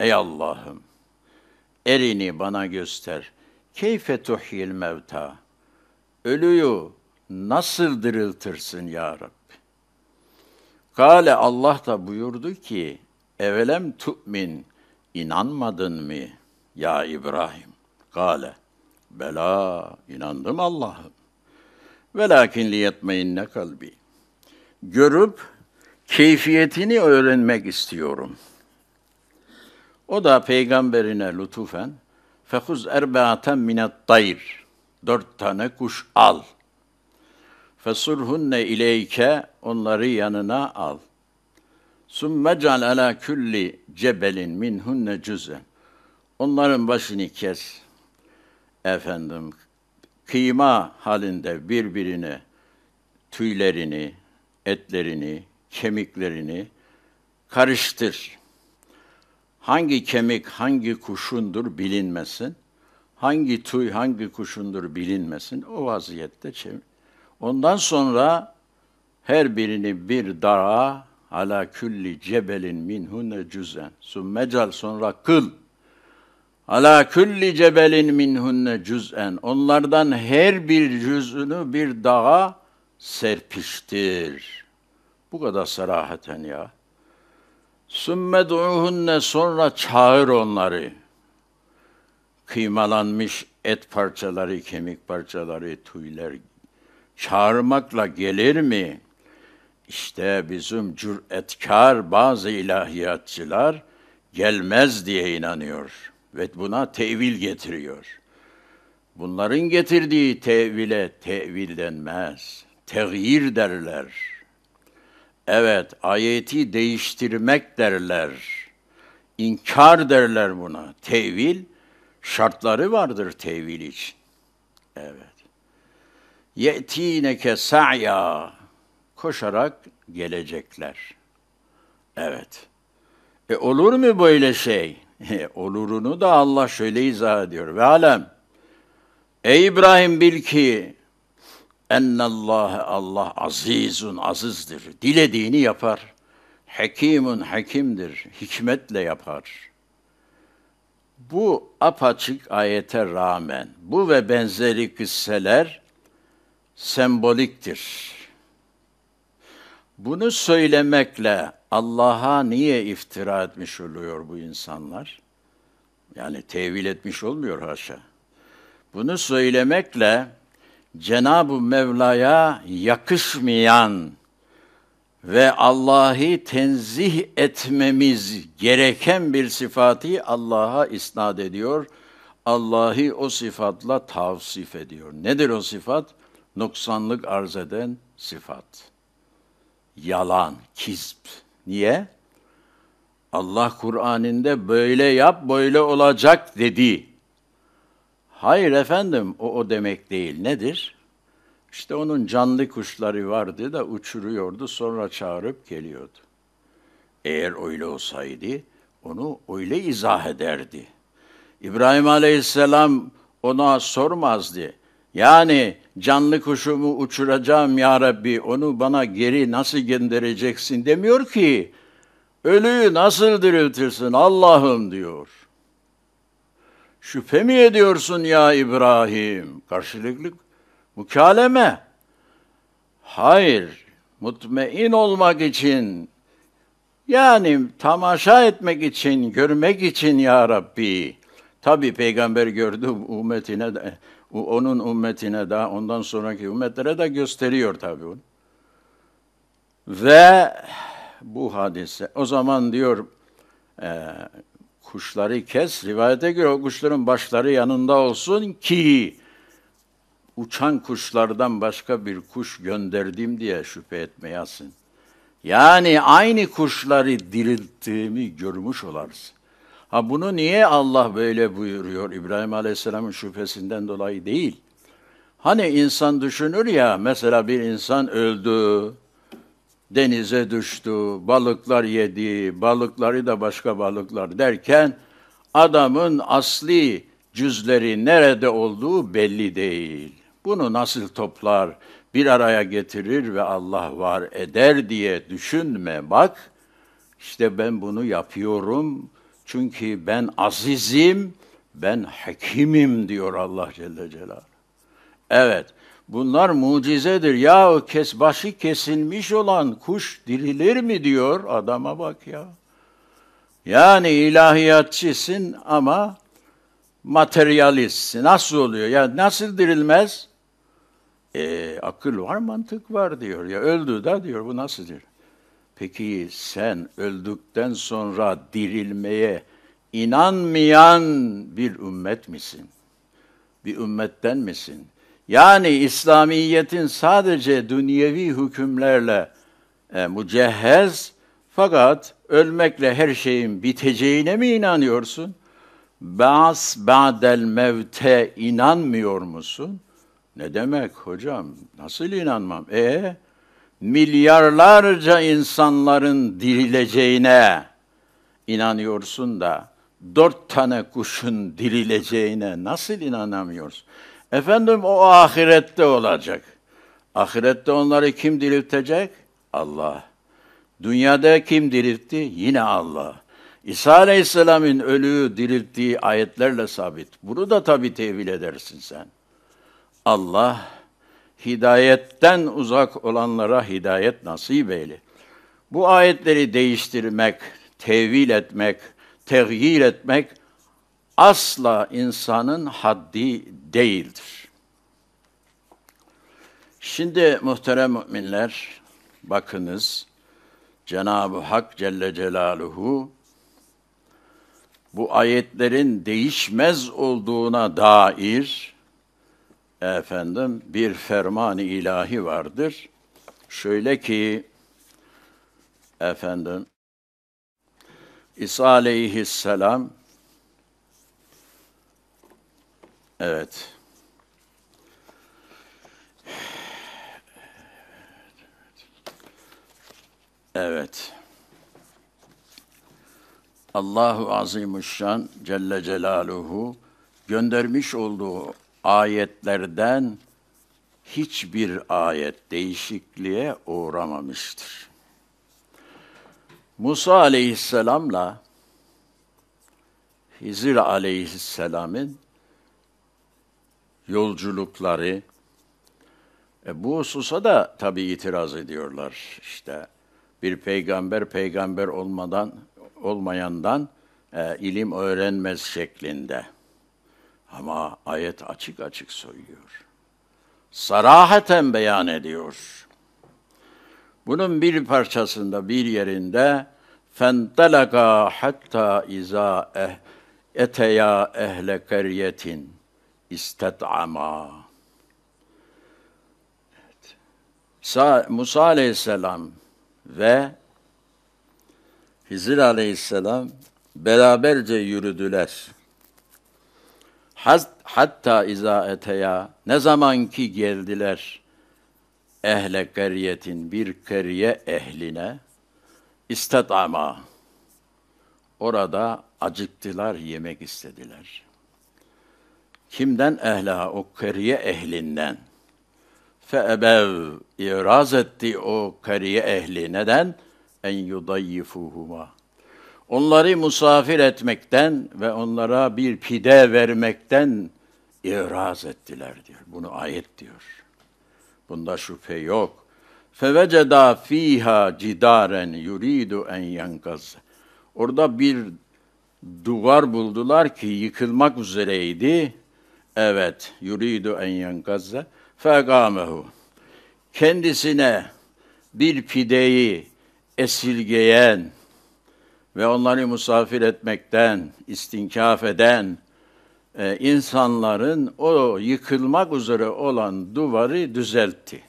ey Allah'ım, erini bana göster. Keyfe tuhyil mevta ölüyü nasıl diriltirsin ya Rabbi? Kale Allah da buyurdu ki, evelem tu'min, inanmadın mı ya İbrahim? Kale, bela, inandım Allah'ım. Velakin ne kalbi. Görüp keyfiyetini öğrenmek istiyorum. O da peygamberine lütufen, fekuz erbaaten minet tayr dört tane kuş al. Fesurhunne ileyke onları yanına al. Sümme cal ala külli cebelin minhunne cüze. Onların başını kes. Efendim, kıyma halinde birbirine tüylerini, etlerini, kemiklerini karıştır. Hangi kemik hangi kuşundur bilinmesin hangi tuy hangi kuşundur bilinmesin o vaziyette çevir. Ondan sonra her birini bir dara ala külli cebelin minhune cüzen. Sümmecal sonra kıl. Ala külli cebelin minhunne cüz'en. Onlardan her bir cüz'ünü bir dağa serpiştir. Bu kadar sarahaten ya. Sümme du'uhunne sonra çağır onları kıymalanmış et parçaları, kemik parçaları, tüyler çağırmakla gelir mi? İşte bizim cüretkar bazı ilahiyatçılar gelmez diye inanıyor ve buna tevil getiriyor. Bunların getirdiği tevile tevil denmez. Teğyir derler. Evet, ayeti değiştirmek derler. İnkar derler buna. Tevil şartları vardır tevil için. Evet. Ye'tineke sa'ya koşarak gelecekler. Evet. E olur mu böyle şey? E, olurunu da Allah şöyle izah ediyor. Ve alem Ey İbrahim bil ki ennallâhe Allah azizun azizdir. Dilediğini yapar. Hekimun hekimdir. Hikmetle yapar.'' Bu apaçık ayete rağmen bu ve benzeri kısseler semboliktir. Bunu söylemekle Allah'a niye iftira etmiş oluyor bu insanlar? Yani tevil etmiş olmuyor haşa. Bunu söylemekle Cenab-ı Mevla'ya yakışmayan ve Allah'ı tenzih etmemiz gereken bir sıfatı Allah'a isnat ediyor. Allah'ı o sıfatla tavsif ediyor. Nedir o sıfat? Noksanlık arz eden sıfat. Yalan, kizb. Niye? Allah Kur'an'ında böyle yap, böyle olacak dedi. Hayır efendim, o o demek değil. Nedir? İşte onun canlı kuşları vardı da uçuruyordu sonra çağırıp geliyordu. Eğer öyle olsaydı onu öyle izah ederdi. İbrahim Aleyhisselam ona sormazdı. Yani canlı kuşumu uçuracağım ya Rabbi onu bana geri nasıl göndereceksin demiyor ki. Ölüyü nasıl diriltirsin Allah'ım diyor. Şüphe mi ediyorsun ya İbrahim? Karşılıklı Mükaleme. Hayır, mutmain olmak için, yani tamaşa etmek için, görmek için ya Rabbi. Tabi peygamber gördü ümmetine de, onun ümmetine de, ondan sonraki ümmetlere de gösteriyor tabi onu. Ve bu hadise, o zaman diyor, e, kuşları kes, rivayete göre o kuşların başları yanında olsun ki uçan kuşlardan başka bir kuş gönderdim diye şüphe etmeyesin. Yani aynı kuşları dirilttiğimi görmüş olarsın. Ha bunu niye Allah böyle buyuruyor İbrahim Aleyhisselam'ın şüphesinden dolayı değil. Hani insan düşünür ya mesela bir insan öldü, denize düştü, balıklar yedi, balıkları da başka balıklar derken adamın asli cüzleri nerede olduğu belli değil bunu nasıl toplar, bir araya getirir ve Allah var eder diye düşünme bak. İşte ben bunu yapıyorum çünkü ben azizim, ben hakimim diyor Allah Celle Celaluhu. Evet, bunlar mucizedir. Ya o kes, başı kesilmiş olan kuş dirilir mi diyor adama bak ya. Yani ilahiyatçısın ama materyalistsin. Nasıl oluyor? Ya nasıl dirilmez? E, akıl var, mantık var diyor. Ya öldü da diyor, bu nasıl diyor. Peki sen öldükten sonra dirilmeye inanmayan bir ümmet misin? Bir ümmetten misin? Yani İslamiyet'in sadece dünyevi hükümlerle e, mücehhez fakat ölmekle her şeyin biteceğine mi inanıyorsun? Bas ba'del mevte inanmıyor musun?'' Ne demek hocam? Nasıl inanmam? E milyarlarca insanların dirileceğine inanıyorsun da dört tane kuşun dirileceğine nasıl inanamıyorsun? Efendim o ahirette olacak. Ahirette onları kim diriltecek? Allah. Dünyada kim diriltti? Yine Allah. İsa Aleyhisselam'ın ölüyü dirilttiği ayetlerle sabit. Bunu da tabi tevil edersin sen. Allah hidayetten uzak olanlara hidayet nasip eyle. Bu ayetleri değiştirmek, tevil etmek, tehyir etmek asla insanın haddi değildir. Şimdi muhterem müminler, bakınız Cenab-ı Hak Celle Celaluhu bu ayetlerin değişmez olduğuna dair efendim bir ferman ilahi vardır. Şöyle ki efendim İsa aleyhisselam evet Evet. Allahu Azimüşşan Celle Celaluhu göndermiş olduğu ayetlerden hiçbir ayet değişikliğe uğramamıştır. Musa aleyhisselamla Hizir aleyhisselamın yolculukları, e bu hususa da tabii itiraz ediyorlar işte. Bir peygamber peygamber olmadan olmayandan e, ilim öğrenmez şeklinde. Ama ayet açık açık söylüyor. Sarahaten beyan ediyor. Bunun bir parçasında, bir yerinde فَانْتَلَقَا hatta اِذَا eh, eteya ehle keryetin isted'ama. Evet. Musa aleyhisselam ve Hizir aleyhisselam beraberce yürüdüler hatta izâ eteya ne zaman ki geldiler ehle kariyetin bir kariye ehline istatama orada acıktılar yemek istediler. Kimden ehla o kariye ehlinden. Feebev iraz etti o kariye ehli neden? En yudayyifuhuma onları musafir etmekten ve onlara bir pide vermekten iraz ettiler diyor. Bunu ayet diyor. Bunda şüphe yok. Feveceda fiha cidaren yuridu en yankaz. Orada bir duvar buldular ki yıkılmak üzereydi. Evet, yuridu en yankazza fekamehu. Kendisine bir pideyi esilgeyen ve onları misafir etmekten, istinkaf eden e, insanların o yıkılmak üzere olan duvarı düzeltti.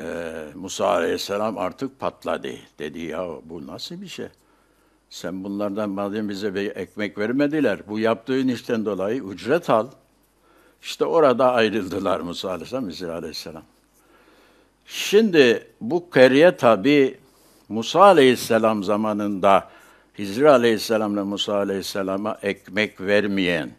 E, Musa Aleyhisselam artık patladı. Dedi ya bu nasıl bir şey? Sen bunlardan madem bize bir ekmek vermediler, bu yaptığın işten dolayı ücret al. İşte orada ayrıldılar Musa Aleyhisselam, İsrail Aleyhisselam. Şimdi bu kariye tabi Musa aleyhisselam zamanında Hizri ile Musa aleyhisselama ekmek vermeyen,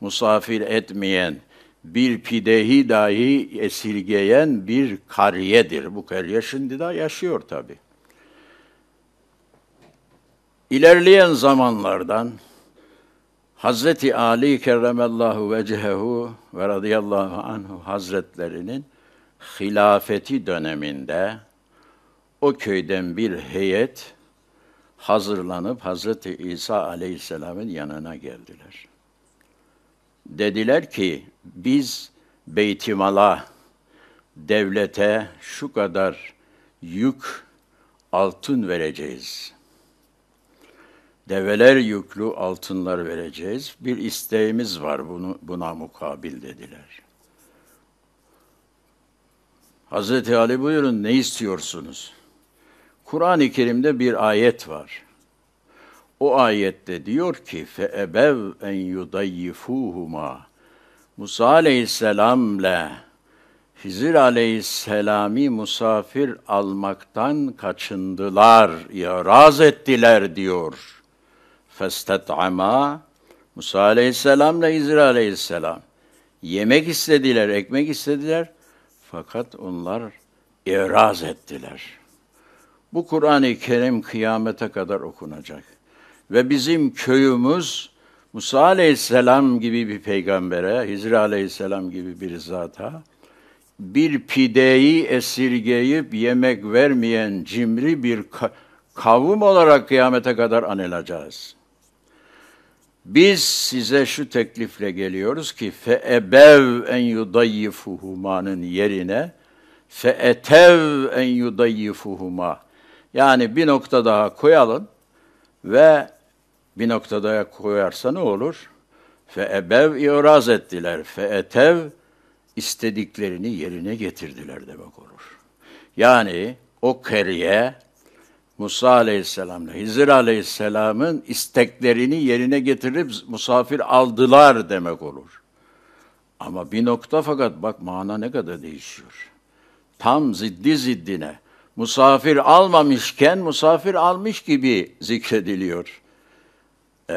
musafir etmeyen, bir pidehi dahi esirgeyen bir kariyedir. Bu kariye şimdi daha yaşıyor tabi. İlerleyen zamanlardan Hazreti Ali kerremallahu vecehehu ve radıyallahu anhu hazretlerinin hilafeti döneminde o köyden bir heyet hazırlanıp Hazreti İsa Aleyhisselam'ın yanına geldiler. Dediler ki biz Beytimala devlete şu kadar yük altın vereceğiz. Develer yüklü altınlar vereceğiz. Bir isteğimiz var bunu, buna mukabil dediler. Hazreti Ali buyurun ne istiyorsunuz? Kur'an-ı Kerim'de bir ayet var. O ayette diyor ki "Fe feebev en yudayyifuhuma Musa aleyhisselamla Hizir aleyhisselami musafir almaktan kaçındılar, yaraz ettiler diyor. Festet'ama Musa aleyhisselamla Hizir aleyhisselam. Yemek istediler, ekmek istediler. Fakat onlar iraz ettiler.'' Bu Kur'an-ı Kerim kıyamete kadar okunacak. Ve bizim köyümüz Musa Aleyhisselam gibi bir peygambere, Hizri Aleyhisselam gibi bir zata, bir pideyi esirgeyip yemek vermeyen cimri bir kavim olarak kıyamete kadar anılacağız. Biz size şu teklifle geliyoruz ki fe feebev en yudayyifuhuma'nın yerine fe etev en yudayifuhuma yani bir nokta daha koyalım ve bir nokta daha koyarsa ne olur? Fe ebev iraz ettiler. Fe etev istediklerini yerine getirdiler demek olur. Yani o keriye Musa Aleyhisselam'la Hizir Aleyhisselam'ın isteklerini yerine getirip musafir aldılar demek olur. Ama bir nokta fakat bak mana ne kadar değişiyor. Tam ziddi ziddine. Musafir almamışken musafir almış gibi zikrediliyor. Ee,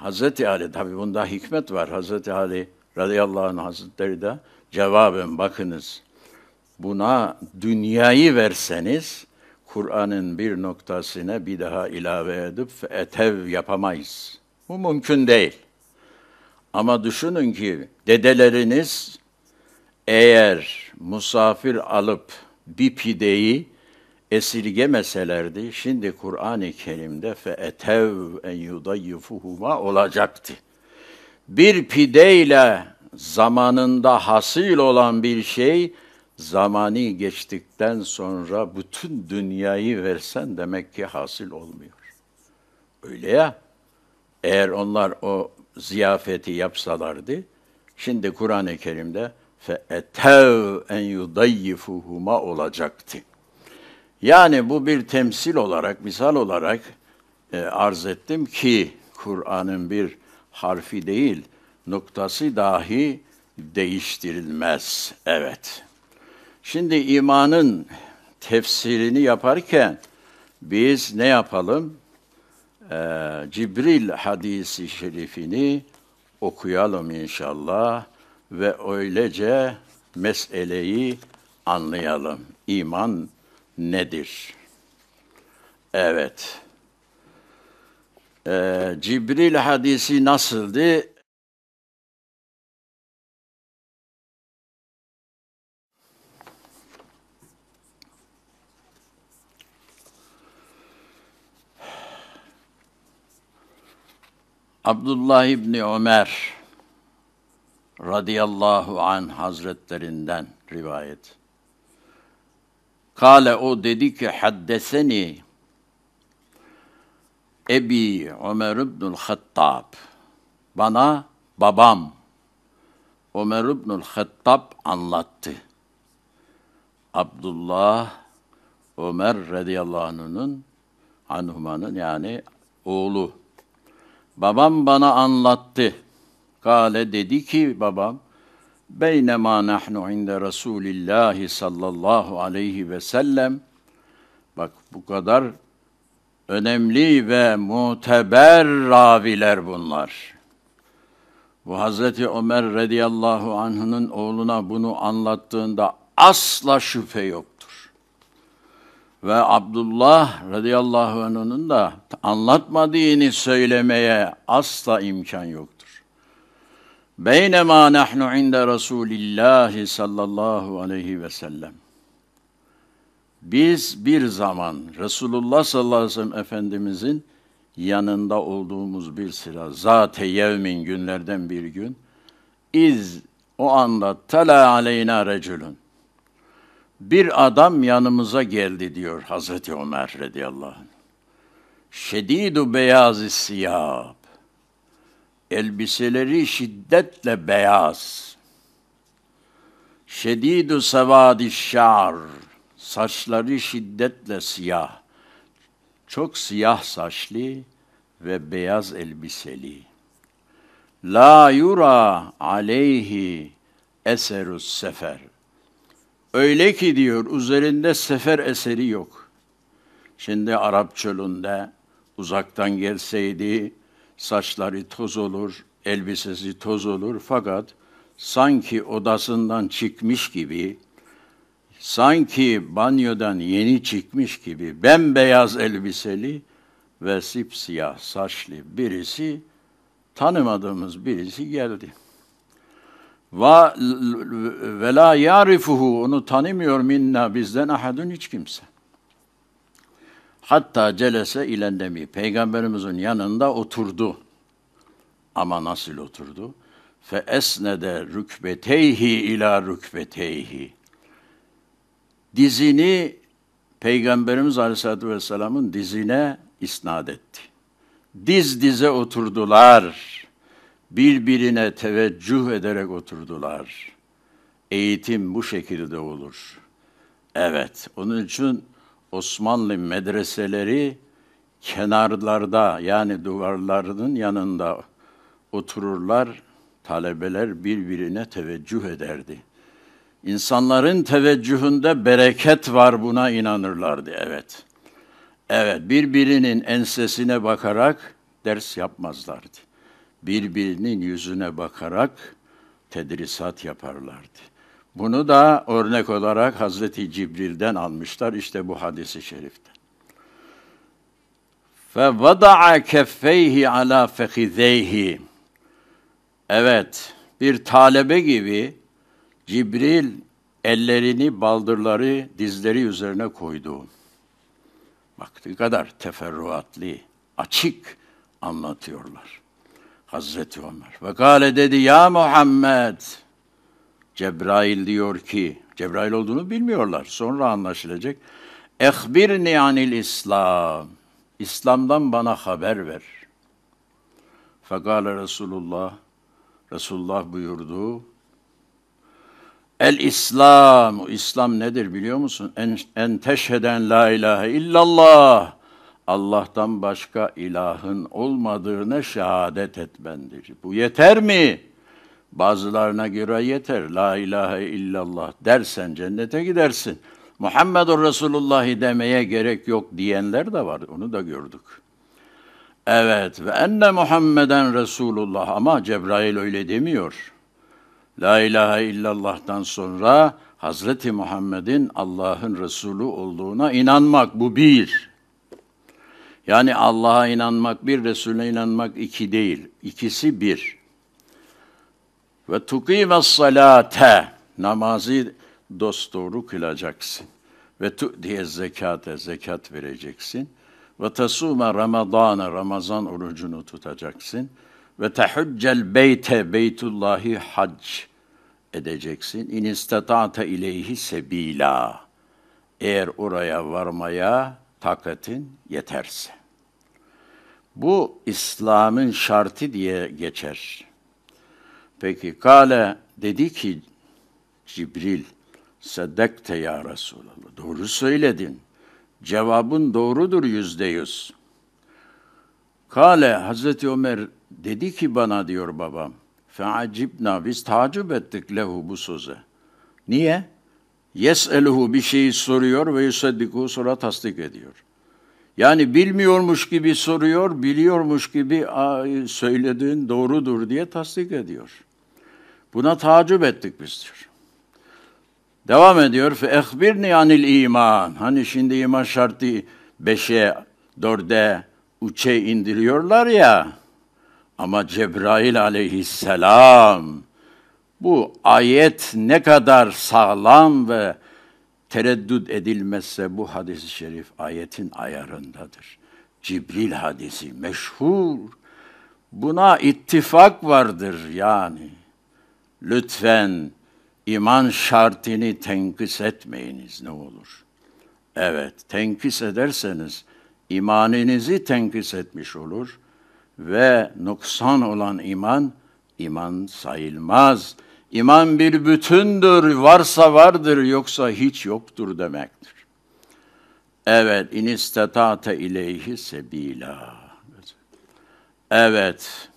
Hazreti Ali, tabi bunda hikmet var. Hazreti Ali radıyallahu anh hazretleri de cevabın bakınız. Buna dünyayı verseniz Kur'an'ın bir noktasına bir daha ilave edip etev yapamayız. Bu mümkün değil. Ama düşünün ki dedeleriniz eğer musafir alıp bir pideyi esirgemeselerdi şimdi Kur'an-ı Kerim'de fe etev en yudayyifuhuma olacaktı. Bir pideyle zamanında hasil olan bir şey zamani geçtikten sonra bütün dünyayı versen demek ki hasil olmuyor. Öyle ya. Eğer onlar o ziyafeti yapsalardı şimdi Kur'an-ı Kerim'de fe etev en yudayyifuhuma olacaktı. Yani bu bir temsil olarak, misal olarak e, arz ettim ki Kur'an'ın bir harfi değil, noktası dahi değiştirilmez. Evet. Şimdi imanın tefsirini yaparken biz ne yapalım? Ee, Cibril hadisi şerifini okuyalım inşallah ve öylece meseleyi anlayalım. İman nedir? Evet. Ee, Cibril hadisi nasıldı? Abdullah İbni Ömer radıyallahu an hazretlerinden rivayet. Kale o dedi ki haddeseni Ebi Ömer İbnül Hattab bana babam Ömer İbnül Hattab anlattı. Abdullah Ömer radıyallahu anh'ın anhumanın yani oğlu. Babam bana anlattı.'' Kale dedi ki babam, Beynema nahnu inde Resulillahi sallallahu aleyhi ve sellem. Bak bu kadar önemli ve muteber raviler bunlar. Bu Hazreti Ömer radıyallahu anh'ın oğluna bunu anlattığında asla şüphe yoktur. Ve Abdullah radıyallahu anh'ın da anlatmadığını söylemeye asla imkan yoktur. Beynema nahnu inde Resulillahi sallallahu aleyhi ve sellem. Biz bir zaman Resulullah sallallahu aleyhi ve sellem Efendimizin yanında olduğumuz bir sıra zate yevmin günlerden bir gün iz o anda tala aleyna reculun bir adam yanımıza geldi diyor Hazreti Ömer radıyallahu anh. Şedidu beyaz siyah elbiseleri şiddetle beyaz. Şedidu sevadi şar, saçları şiddetle siyah. Çok siyah saçlı ve beyaz elbiseli. La yura aleyhi eserus sefer. Öyle ki diyor üzerinde sefer eseri yok. Şimdi Arap çölünde uzaktan gelseydi saçları toz olur, elbisesi toz olur fakat sanki odasından çıkmış gibi, sanki banyodan yeni çıkmış gibi bembeyaz elbiseli ve sipsiyah saçlı birisi, tanımadığımız birisi geldi. Va, ve la yarifuhu, onu tanımıyor minna bizden ahadun hiç kimse. Hatta celese ilendemi. Peygamberimizin yanında oturdu. Ama nasıl oturdu? Fe esnede rükbeteyhi ila rükbeteyhi. Dizini Peygamberimiz Aleyhisselatü Vesselam'ın dizine isnat etti. Diz dize oturdular. Birbirine teveccüh ederek oturdular. Eğitim bu şekilde olur. Evet, onun için Osmanlı medreseleri kenarlarda yani duvarlarının yanında otururlar, talebeler birbirine teveccüh ederdi. İnsanların teveccühünde bereket var buna inanırlardı evet. Evet birbirinin ensesine bakarak ders yapmazlardı. Birbirinin yüzüne bakarak tedrisat yaparlardı. Bunu da örnek olarak Hazreti Cibril'den almışlar işte bu hadisi şerifte. Fe vada'a keffeyhi ala fehizeyhi. Evet, bir talebe gibi Cibril ellerini, baldırları, dizleri üzerine koydu. Bak ne kadar teferruatlı, açık anlatıyorlar. Hazreti Ömer. Ve kâle dedi ya Muhammed. Cebrail diyor ki, Cebrail olduğunu bilmiyorlar. Sonra anlaşılacak. Ehbirni anil İslam. İslam'dan bana haber ver. Fekale Resulullah, Resulullah buyurdu. El İslam, İslam nedir biliyor musun? En, en teşheden la ilahe illallah. Allah'tan başka ilahın olmadığına şehadet etmendir. Bu yeter mi? Bazılarına göre yeter. La ilahe illallah dersen cennete gidersin. Muhammedur Resulullah demeye gerek yok diyenler de var. Onu da gördük. Evet ve enne Muhammeden Resulullah ama Cebrail öyle demiyor. La ilahe illallah'tan sonra Hazreti Muhammed'in Allah'ın Resulü olduğuna inanmak bu bir. Yani Allah'a inanmak bir, resul'e inanmak iki değil. İkisi bir. Ve tukime salate namazı dosdoğru kılacaksın. Ve tu diye zekate zekat vereceksin. Ve tasume ramazana ramazan orucunu tutacaksın. Ve tehuccel beyte beytullahi hac edeceksin. İn istata'te ileyhi sebila. Eğer oraya varmaya takatin yeterse. Bu İslam'ın şartı diye geçer. Peki kale dedi ki Cibril Sedekte ya Resulallah. Doğru söyledin. Cevabın doğrudur yüzde yüz. Kale Hazreti Ömer dedi ki bana diyor babam. Feacibna biz tacip ettik lehu bu söze. Niye? Yes'eluhu bir şeyi soruyor ve yusaddiku sonra tasdik ediyor. Yani bilmiyormuş gibi soruyor, biliyormuş gibi söylediğin doğrudur diye tasdik ediyor.'' Buna tacip ettik biz diyor. Devam ediyor. Fe ehbirni anil iman. Hani şimdi iman şartı beşe, dörde, üçe indiriyorlar ya. Ama Cebrail aleyhisselam bu ayet ne kadar sağlam ve tereddüt edilmezse bu hadis-i şerif ayetin ayarındadır. Cibril hadisi meşhur. Buna ittifak vardır yani. Lütfen iman şartını tenkis etmeyiniz ne olur. Evet, tenkis ederseniz imanınızı tenkis etmiş olur ve noksan olan iman, iman sayılmaz. İman bir bütündür, varsa vardır, yoksa hiç yoktur demektir. Evet, inistatata ileyhi sebila. Evet,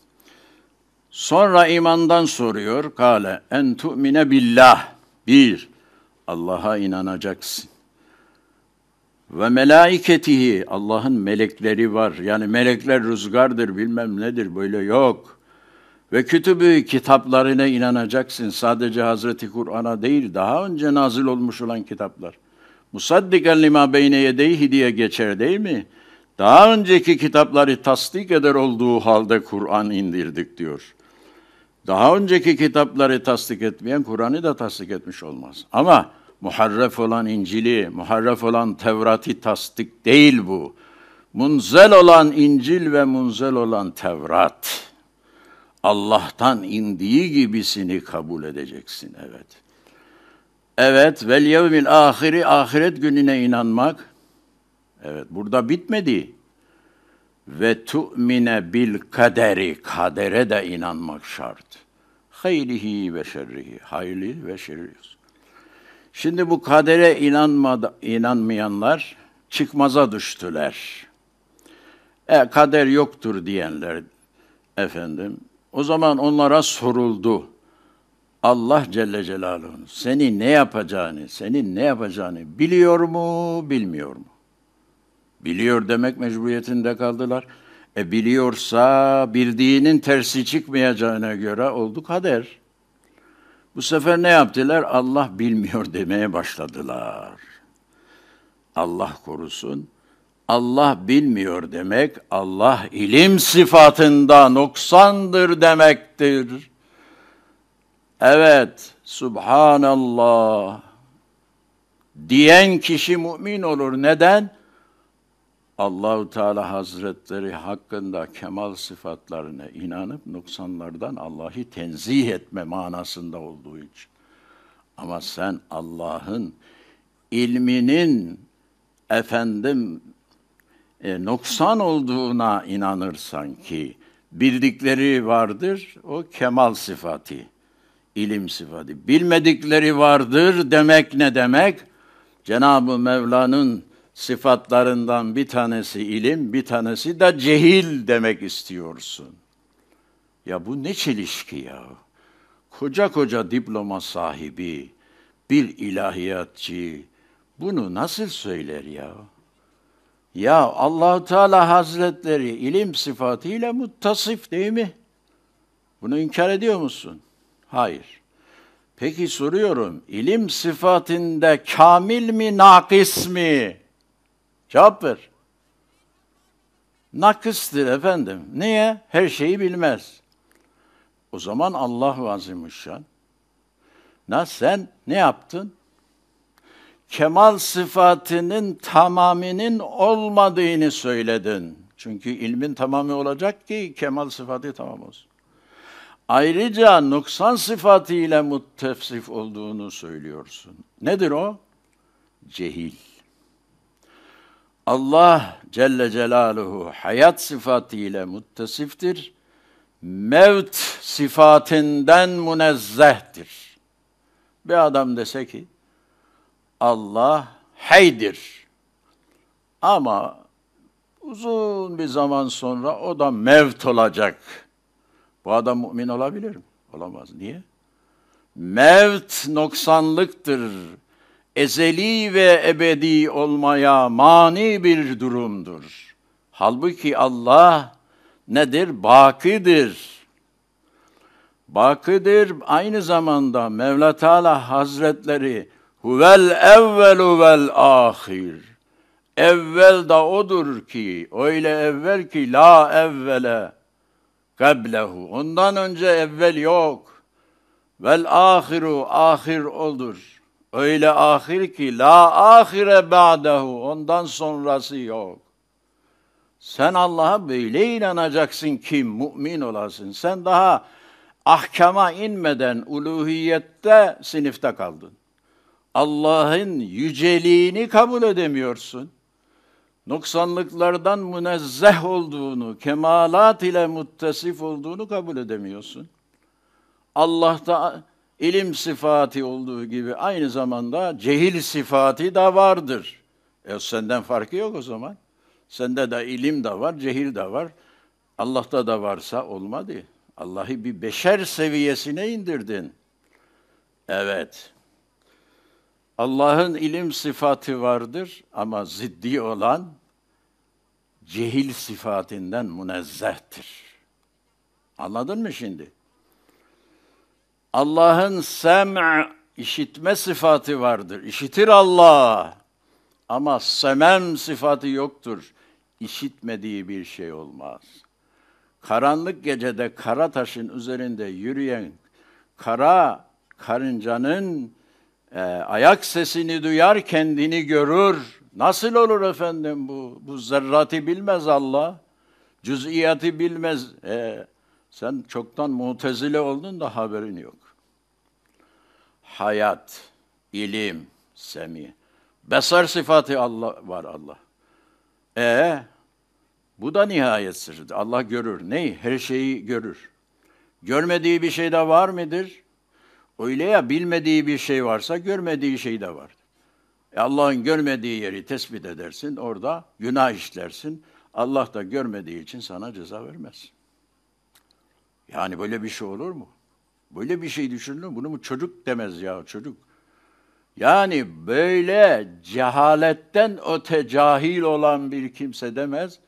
Sonra imandan soruyor. Kale en tu'mine billah. Bir, Allah'a inanacaksın. Ve melaiketihi, Allah'ın melekleri var. Yani melekler rüzgardır, bilmem nedir, böyle yok. Ve kütübü kitaplarına inanacaksın. Sadece Hazreti Kur'an'a değil, daha önce nazil olmuş olan kitaplar. Musaddiken lima beyne yedeyhi diye geçer değil mi? Daha önceki kitapları tasdik eder olduğu halde Kur'an indirdik diyor.'' daha önceki kitapları tasdik etmeyen Kur'an'ı da tasdik etmiş olmaz. Ama muharref olan İncil'i, muharref olan Tevrat'ı tasdik değil bu. Munzel olan İncil ve munzel olan Tevrat. Allah'tan indiği gibisini kabul edeceksin, evet. Evet, vel yevmil ahiri, ahiret gününe inanmak. Evet, burada bitmedi ve tu'mine bil kaderi, kadere de inanmak şart. Hayrihi ve şerrihi, hayli ve şerri. Şimdi bu kadere inanmadı, inanmayanlar çıkmaza düştüler. E, kader yoktur diyenler efendim. O zaman onlara soruldu. Allah Celle Celaluhu seni ne yapacağını, senin ne yapacağını biliyor mu, bilmiyor mu? Biliyor demek mecburiyetinde kaldılar. E biliyorsa bildiğinin tersi çıkmayacağına göre olduk kader. Bu sefer ne yaptılar? Allah bilmiyor demeye başladılar. Allah korusun. Allah bilmiyor demek, Allah ilim sıfatında noksandır demektir. Evet, Subhanallah diyen kişi mümin olur. Neden? Allahu Teala Hazretleri hakkında kemal sıfatlarına inanıp noksanlardan Allah'ı tenzih etme manasında olduğu için. Ama sen Allah'ın ilminin efendim e, noksan olduğuna inanırsan ki bildikleri vardır o kemal sıfatı, ilim sıfatı. Bilmedikleri vardır demek ne demek? Cenab-ı Mevla'nın sıfatlarından bir tanesi ilim, bir tanesi de cehil demek istiyorsun. Ya bu ne çelişki ya? Koca koca diploma sahibi, bir ilahiyatçı bunu nasıl söyler ya? Ya allah Teala Hazretleri ilim sıfatıyla muttasif değil mi? Bunu inkar ediyor musun? Hayır. Peki soruyorum, ilim sıfatında kamil mi, nakis mi? Cevap ver. Nakıstır efendim. Niye? Her şeyi bilmez. O zaman Allah azimüşşan. Na sen ne yaptın? Kemal sıfatının tamamının olmadığını söyledin. Çünkü ilmin tamamı olacak ki kemal sıfatı tamam olsun. Ayrıca noksan sıfatıyla muttefsif olduğunu söylüyorsun. Nedir o? Cehil. Allah Celle Celaluhu hayat sıfatıyla ile muttasiftir. Mevt sıfatından münezzehtir. Bir adam dese ki Allah heydir. Ama uzun bir zaman sonra o da mevt olacak. Bu adam mümin olabilir mi? Olamaz. Niye? Mevt noksanlıktır ezeli ve ebedi olmaya mani bir durumdur. Halbuki Allah nedir? Bakidir. Bakidir aynı zamanda Mevla Teala Hazretleri huvel evvelu vel ahir. Evvel da odur ki, öyle evvel ki la evvele kablehu. Ondan önce evvel yok. Vel ahiru ahir odur. Öyle ahir ki la ahire ba'dahu ondan sonrası yok. Sen Allah'a böyle inanacaksın ki mümin olasın. Sen daha ahkama inmeden uluhiyette sınıfta kaldın. Allah'ın yüceliğini kabul edemiyorsun. Noksanlıklardan münezzeh olduğunu, kemalat ile muttesif olduğunu kabul edemiyorsun. Allah'ta ilim sıfatı olduğu gibi aynı zamanda cehil sıfatı da vardır. E senden farkı yok o zaman. Sende de ilim de var, cehil de var. Allah'ta da varsa olmadı. Allah'ı bir beşer seviyesine indirdin. Evet. Allah'ın ilim sıfatı vardır ama ziddi olan cehil sıfatından münezzehtir. Anladın mı şimdi? Allah'ın sem'a işitme sıfatı vardır. İşitir Allah. Ama semem sıfatı yoktur. İşitmediği bir şey olmaz. Karanlık gecede kara taşın üzerinde yürüyen kara karıncanın e, ayak sesini duyar, kendini görür. Nasıl olur efendim bu? Bu zerrati bilmez Allah. Cüz'iyatı bilmez. E, sen çoktan mutezile oldun da haberin yok hayat, ilim, semi. Besar sıfatı Allah var Allah. E bu da nihayet sırrıdır. Allah görür. Neyi? Her şeyi görür. Görmediği bir şey de var mıdır? Öyle ya bilmediği bir şey varsa görmediği şey de var. E Allah'ın görmediği yeri tespit edersin, orada günah işlersin. Allah da görmediği için sana ceza vermez. Yani böyle bir şey olur mu? Böyle bir şey düşündün bunu mu çocuk demez ya çocuk. Yani böyle cehaletten öte cahil olan bir kimse demez.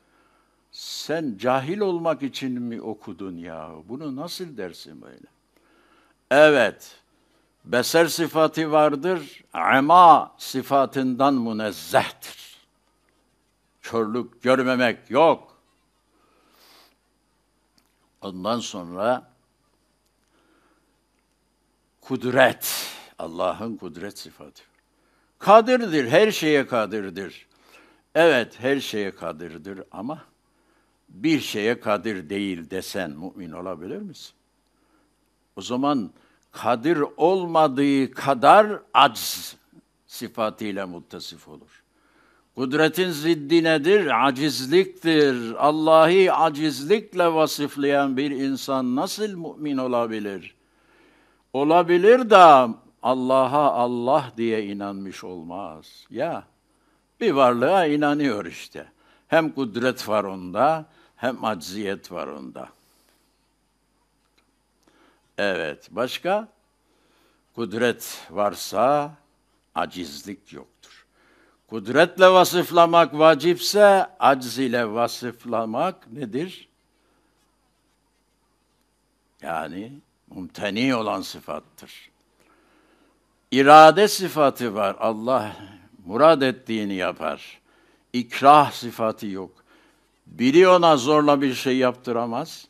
Sen cahil olmak için mi okudun ya? Bunu nasıl dersin böyle? Evet, beser sıfatı vardır, ama sıfatından münezzehtir. Körlük görmemek yok. Ondan sonra Kudret, Allah'ın kudret sıfatı. Kadirdir, her şeye kadirdir. Evet, her şeye kadirdir ama bir şeye kadir değil desen mümin olabilir misin? O zaman kadir olmadığı kadar aciz sıfatıyla muttasif olur. Kudretin ziddi nedir? Acizliktir. Allah'ı acizlikle vasıflayan bir insan nasıl mümin olabilir? olabilir de Allah'a Allah diye inanmış olmaz. Ya bir varlığa inanıyor işte. Hem kudret var onda, hem acziyet var onda. Evet, başka? Kudret varsa acizlik yoktur. Kudretle vasıflamak vacipse, acz ile vasıflamak nedir? Yani mumteni olan sıfattır. İrade sıfatı var. Allah murad ettiğini yapar. İkrah sıfatı yok. Biri ona zorla bir şey yaptıramaz.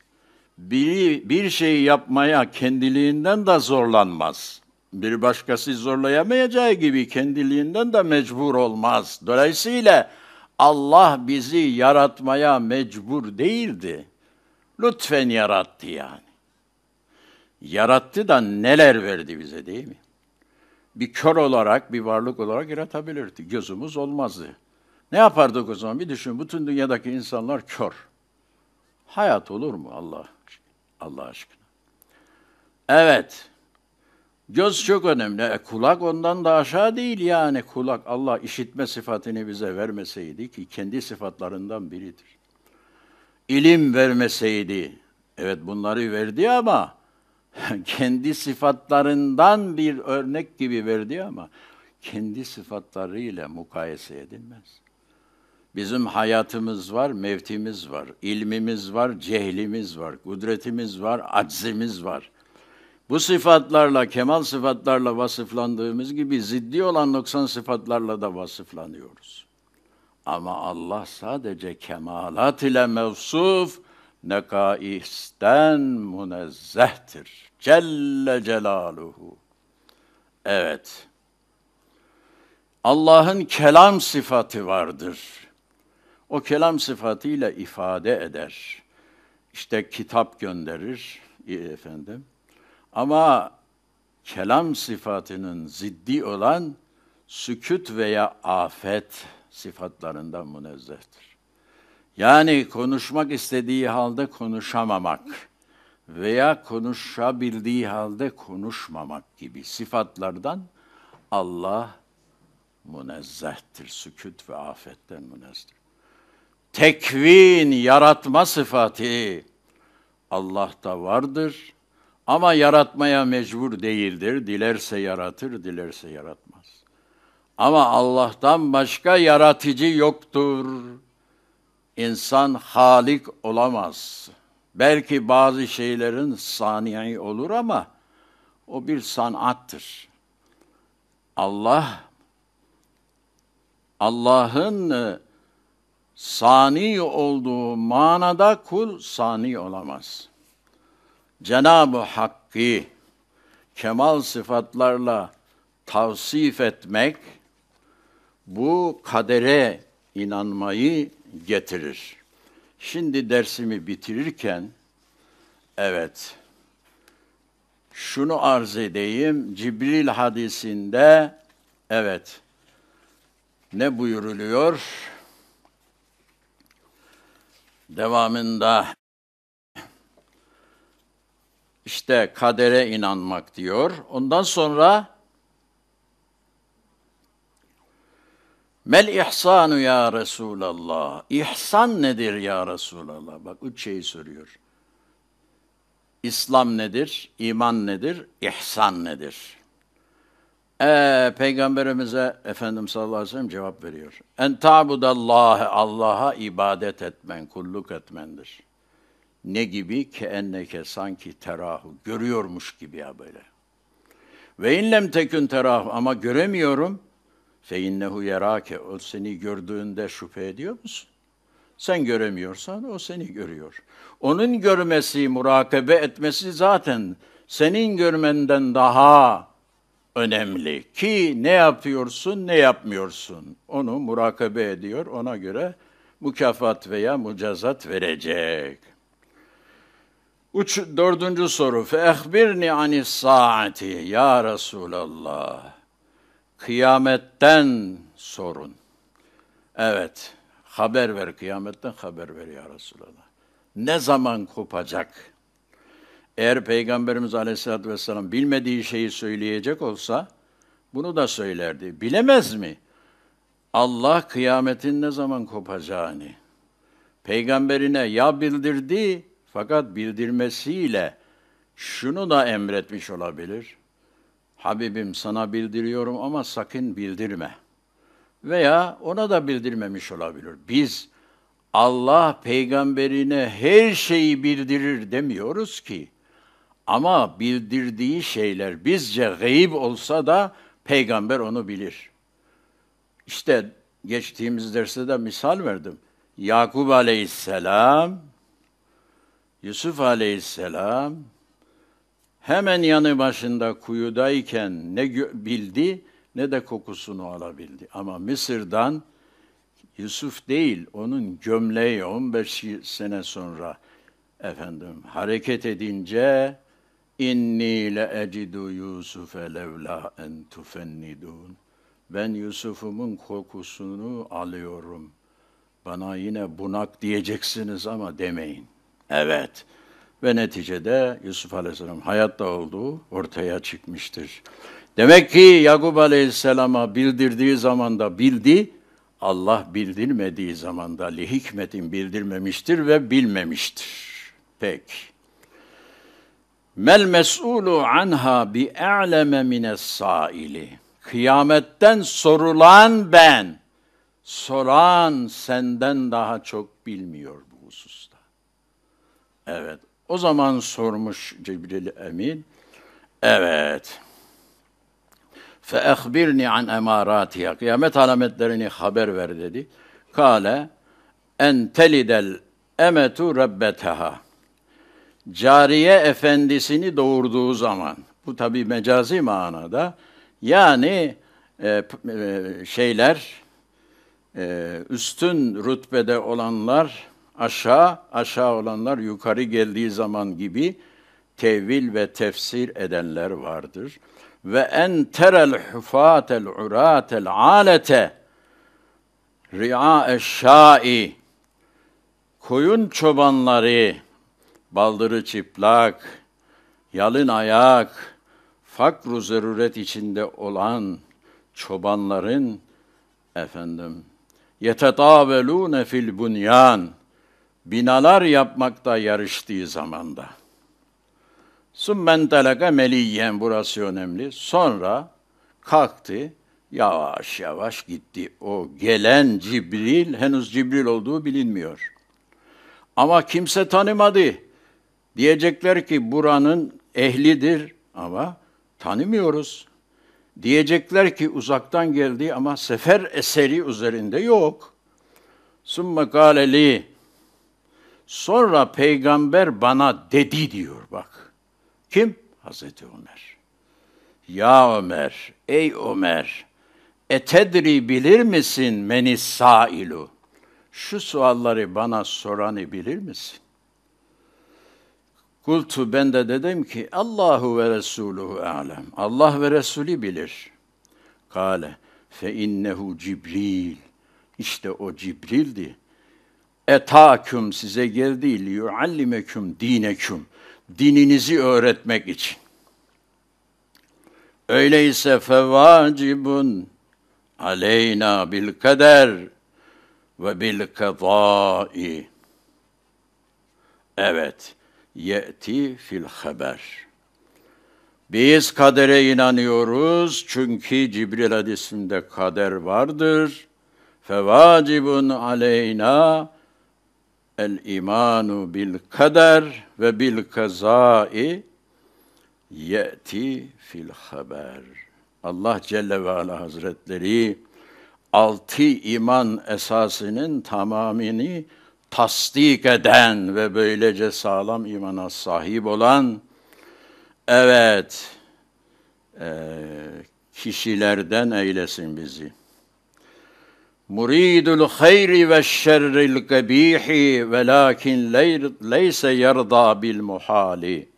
Biri bir şeyi yapmaya kendiliğinden de zorlanmaz. Bir başkası zorlayamayacağı gibi kendiliğinden de mecbur olmaz. Dolayısıyla Allah bizi yaratmaya mecbur değildi. Lütfen yarattı yani yarattı da neler verdi bize değil mi? Bir kör olarak, bir varlık olarak yaratabilirdi. Gözümüz olmazdı. Ne yapardık o zaman? Bir düşün. Bütün dünyadaki insanlar kör. Hayat olur mu Allah Allah aşkına? Evet. Göz çok önemli. E, kulak ondan da aşağı değil yani. Kulak Allah işitme sıfatını bize vermeseydi ki kendi sıfatlarından biridir. İlim vermeseydi. Evet bunları verdi ama kendi sıfatlarından bir örnek gibi verdi ama kendi sıfatlarıyla mukayese edilmez. Bizim hayatımız var, mevtimiz var, ilmimiz var, cehlimiz var, kudretimiz var, aczimiz var. Bu sıfatlarla, kemal sıfatlarla vasıflandığımız gibi ziddi olan noksan sıfatlarla da vasıflanıyoruz. Ama Allah sadece kemalat ile mevsuf, nekaisten münezzehtir. Celle Celaluhu. Evet. Allah'ın kelam sıfatı vardır. O kelam sıfatıyla ifade eder. İşte kitap gönderir e, efendim. Ama kelam sıfatının ziddi olan sükut veya afet sıfatlarından münezzehtir. Yani konuşmak istediği halde konuşamamak veya konuşabildiği halde konuşmamak gibi sıfatlardan Allah münezzehtir. Sükut ve afetten münezzehtir. Tekvin, yaratma sıfatı Allah'ta vardır ama yaratmaya mecbur değildir. Dilerse yaratır, dilerse yaratmaz. Ama Allah'tan başka yaratıcı yoktur.'' İnsan halik olamaz. Belki bazı şeylerin saniyi olur ama o bir sanattır. Allah Allah'ın e, sani olduğu manada kul sani olamaz. Cenab-ı Hakk'ı kemal sıfatlarla tavsif etmek bu kadere inanmayı getirir. Şimdi dersimi bitirirken evet şunu arz edeyim. Cibril hadisinde evet ne buyuruluyor? Devamında işte kadere inanmak diyor. Ondan sonra Mel ihsanu ya Resulallah. İhsan nedir ya Resulallah? Bak üç şeyi soruyor. İslam nedir? İman nedir? İhsan nedir? Ee, Peygamberimize Efendimiz sallallahu aleyhi ve sellem cevap veriyor. En ta'budallâhe, Allah'a ibadet etmen, kulluk etmendir. Ne gibi? Ke enneke sanki terahu, görüyormuş gibi ya böyle. Ve inlem tekün terahu ama göremiyorum.'' fe innehu yerake o seni gördüğünde şüphe ediyor musun? Sen göremiyorsan o seni görüyor. Onun görmesi, murakabe etmesi zaten senin görmenden daha önemli. Ki ne yapıyorsun, ne yapmıyorsun. Onu murakabe ediyor, ona göre mükafat veya mücazat verecek. Üç, dördüncü soru. فَاَخْبِرْنِ عَنِ السَّاعَةِ Ya Resulallah kıyametten sorun. Evet, haber ver, kıyametten haber ver ya Resulallah. Ne zaman kopacak? Eğer Peygamberimiz Aleyhisselatü Vesselam bilmediği şeyi söyleyecek olsa, bunu da söylerdi. Bilemez mi? Allah kıyametin ne zaman kopacağını peygamberine ya bildirdi fakat bildirmesiyle şunu da emretmiş olabilir. Habibim sana bildiriyorum ama sakın bildirme. Veya ona da bildirmemiş olabilir. Biz Allah peygamberine her şeyi bildirir demiyoruz ki. Ama bildirdiği şeyler bizce gayb olsa da peygamber onu bilir. İşte geçtiğimiz derste de misal verdim. Yakup aleyhisselam, Yusuf aleyhisselam, Hemen yanı başında kuyudayken ne bildi ne de kokusunu alabildi. Ama Mısır'dan Yusuf değil, onun gömleği 15 sene sonra efendim hareket edince inni le ecidu Yusufe levla en tufennidun. Ben Yusuf'umun kokusunu alıyorum. Bana yine bunak diyeceksiniz ama demeyin. Evet, ve neticede Yusuf Aleyhisselam hayatta olduğu ortaya çıkmıştır. Demek ki Yakup Aleyhisselam'a bildirdiği zaman da bildi, Allah bildirmediği zaman da li hikmetin bildirmemiştir ve bilmemiştir. Pek. Mel mes'ulu anha bi e'leme mines saili. Kıyametten sorulan ben, soran senden daha çok bilmiyor bu hususta. Evet, o zaman sormuş Cibril Emin. Evet. فَاَخْبِرْنِ an اَمَارَاتِهَا Kıyamet alametlerini haber ver dedi. Kale en telidel emetu rabbeteha. Cariye efendisini doğurduğu zaman, bu tabi mecazi manada, yani e, e, şeyler, e, üstün rütbede olanlar aşağı, aşağı olanlar yukarı geldiği zaman gibi tevil ve tefsir edenler vardır. Ve en terel hufatel uratel alete ri'a şai koyun çobanları baldırı çıplak, yalın ayak, fakru zaruret içinde olan çobanların efendim yetetâvelûne fil bunyan binalar yapmakta yarıştığı zamanda. Summen telaka meliyen burası önemli. Sonra kalktı, yavaş yavaş gitti. O gelen Cibril, henüz Cibril olduğu bilinmiyor. Ama kimse tanımadı. Diyecekler ki buranın ehlidir ama tanımıyoruz. Diyecekler ki uzaktan geldi ama sefer eseri üzerinde yok. Sümme kâleli Sonra peygamber bana dedi diyor bak. Kim? Hazreti Ömer. Ya Ömer, ey Ömer, etedri bilir misin meni sailu? Şu sualları bana soranı bilir misin? Kultu ben de dedim ki Allahu ve Resuluhu alem. Allah ve Resulü bilir. Kale fe innehu Cibril. İşte o Cibril'di etaküm size geldi liyuallimeküm dineküm dininizi öğretmek için. Öyleyse fevacibun aleyna bil kader ve bil kadai. Evet, yeti fil haber. Biz kadere inanıyoruz çünkü Cibril hadisinde kader vardır. Fevacibun aleyna el imanu bil kader ve bil kazai yeti fil haber. Allah Celle ve Ala Hazretleri altı iman esasının tamamını tasdik eden ve böylece sağlam imana sahip olan evet e, kişilerden eylesin bizi. Muridul hayri ve şerril kabihi velakin leyse yerda bil muhali.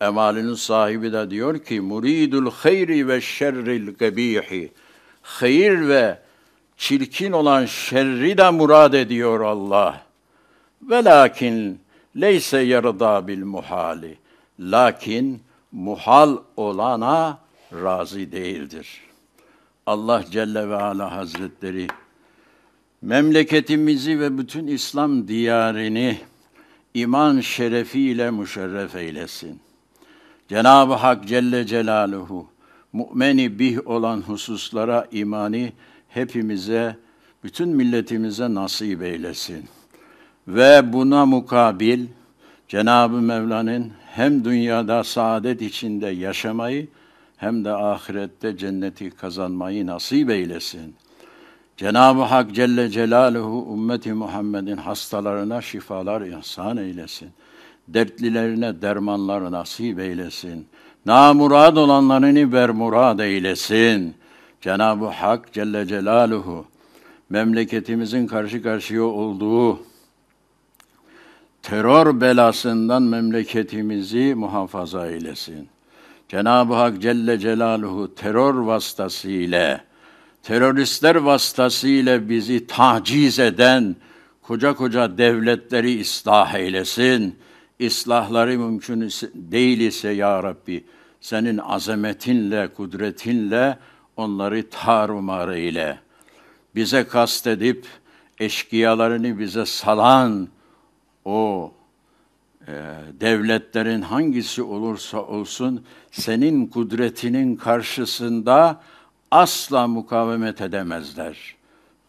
Emalinin sahibi de diyor ki muridul hayri ve şerril kabihi. Hayır ve çirkin olan şerri de murad ediyor Allah. Velakin leyse yerda bil muhali. Lakin muhal olana razı değildir. Allah Celle ve Ala Hazretleri memleketimizi ve bütün İslam diyarını iman şerefiyle müşerref eylesin. Cenab-ı Hak Celle Celaluhu, mu'meni bih olan hususlara imani hepimize, bütün milletimize nasip eylesin. Ve buna mukabil Cenab-ı Mevla'nın hem dünyada saadet içinde yaşamayı hem de ahirette cenneti kazanmayı nasip eylesin.'' Cenab-ı Hak Celle Celaluhu ümmeti Muhammed'in hastalarına şifalar ihsan eylesin. Dertlilerine dermanlar nasip eylesin. Namurad olanlarını murad eylesin. Cenab-ı Hak Celle Celaluhu memleketimizin karşı karşıya olduğu terör belasından memleketimizi muhafaza eylesin. Cenab-ı Hak Celle Celaluhu terör vasıtasıyla ile teröristler vasıtasıyla bizi taciz eden koca koca devletleri ıslah eylesin. İslahları mümkün değil ise ya Rabbi senin azametinle, kudretinle onları tarumar eyle. Bize kastedip eşkıyalarını bize salan o e, devletlerin hangisi olursa olsun senin kudretinin karşısında asla mukavemet edemezler.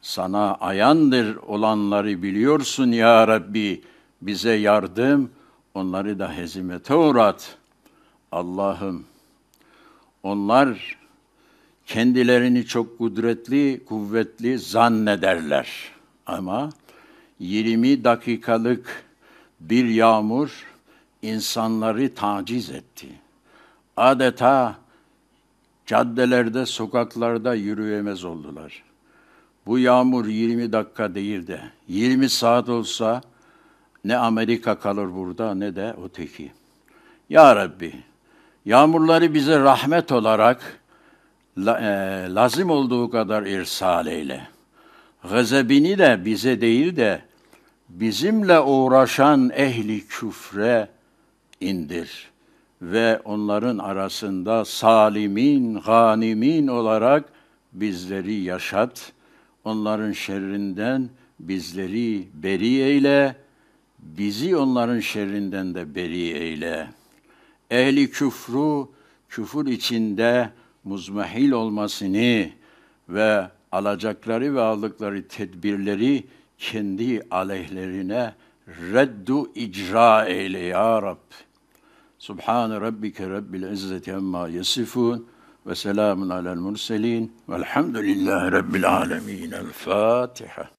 Sana ayandır olanları biliyorsun ya Rabbi. Bize yardım, onları da hezimete uğrat. Allah'ım onlar kendilerini çok kudretli, kuvvetli zannederler. Ama 20 dakikalık bir yağmur insanları taciz etti. Adeta Caddelerde, sokaklarda yürüyemez oldular. Bu yağmur 20 dakika değil de 20 saat olsa ne Amerika kalır burada ne de öteki. Ya Rabbi, yağmurları bize rahmet olarak la, e, lazım olduğu kadar irsal eyle. Gazebini de bize değil de bizimle uğraşan ehli küfre indir ve onların arasında salimin, ganimin olarak bizleri yaşat, onların şerrinden bizleri beri eyle, bizi onların şerrinden de beri eyle. Ehli küfrü, küfür içinde muzmehil olmasını ve alacakları ve aldıkları tedbirleri kendi aleyhlerine reddu icra eyle ya Rabbi. سبحان ربك رب العزة عما يصفون وسلام على المرسلين والحمد لله رب العالمين الفاتحة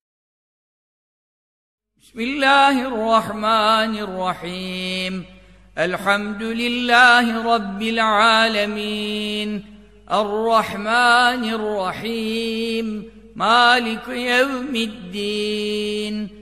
بسم الله الرحمن الرحيم الحمد لله رب العالمين الرحمن الرحيم مالك يوم الدين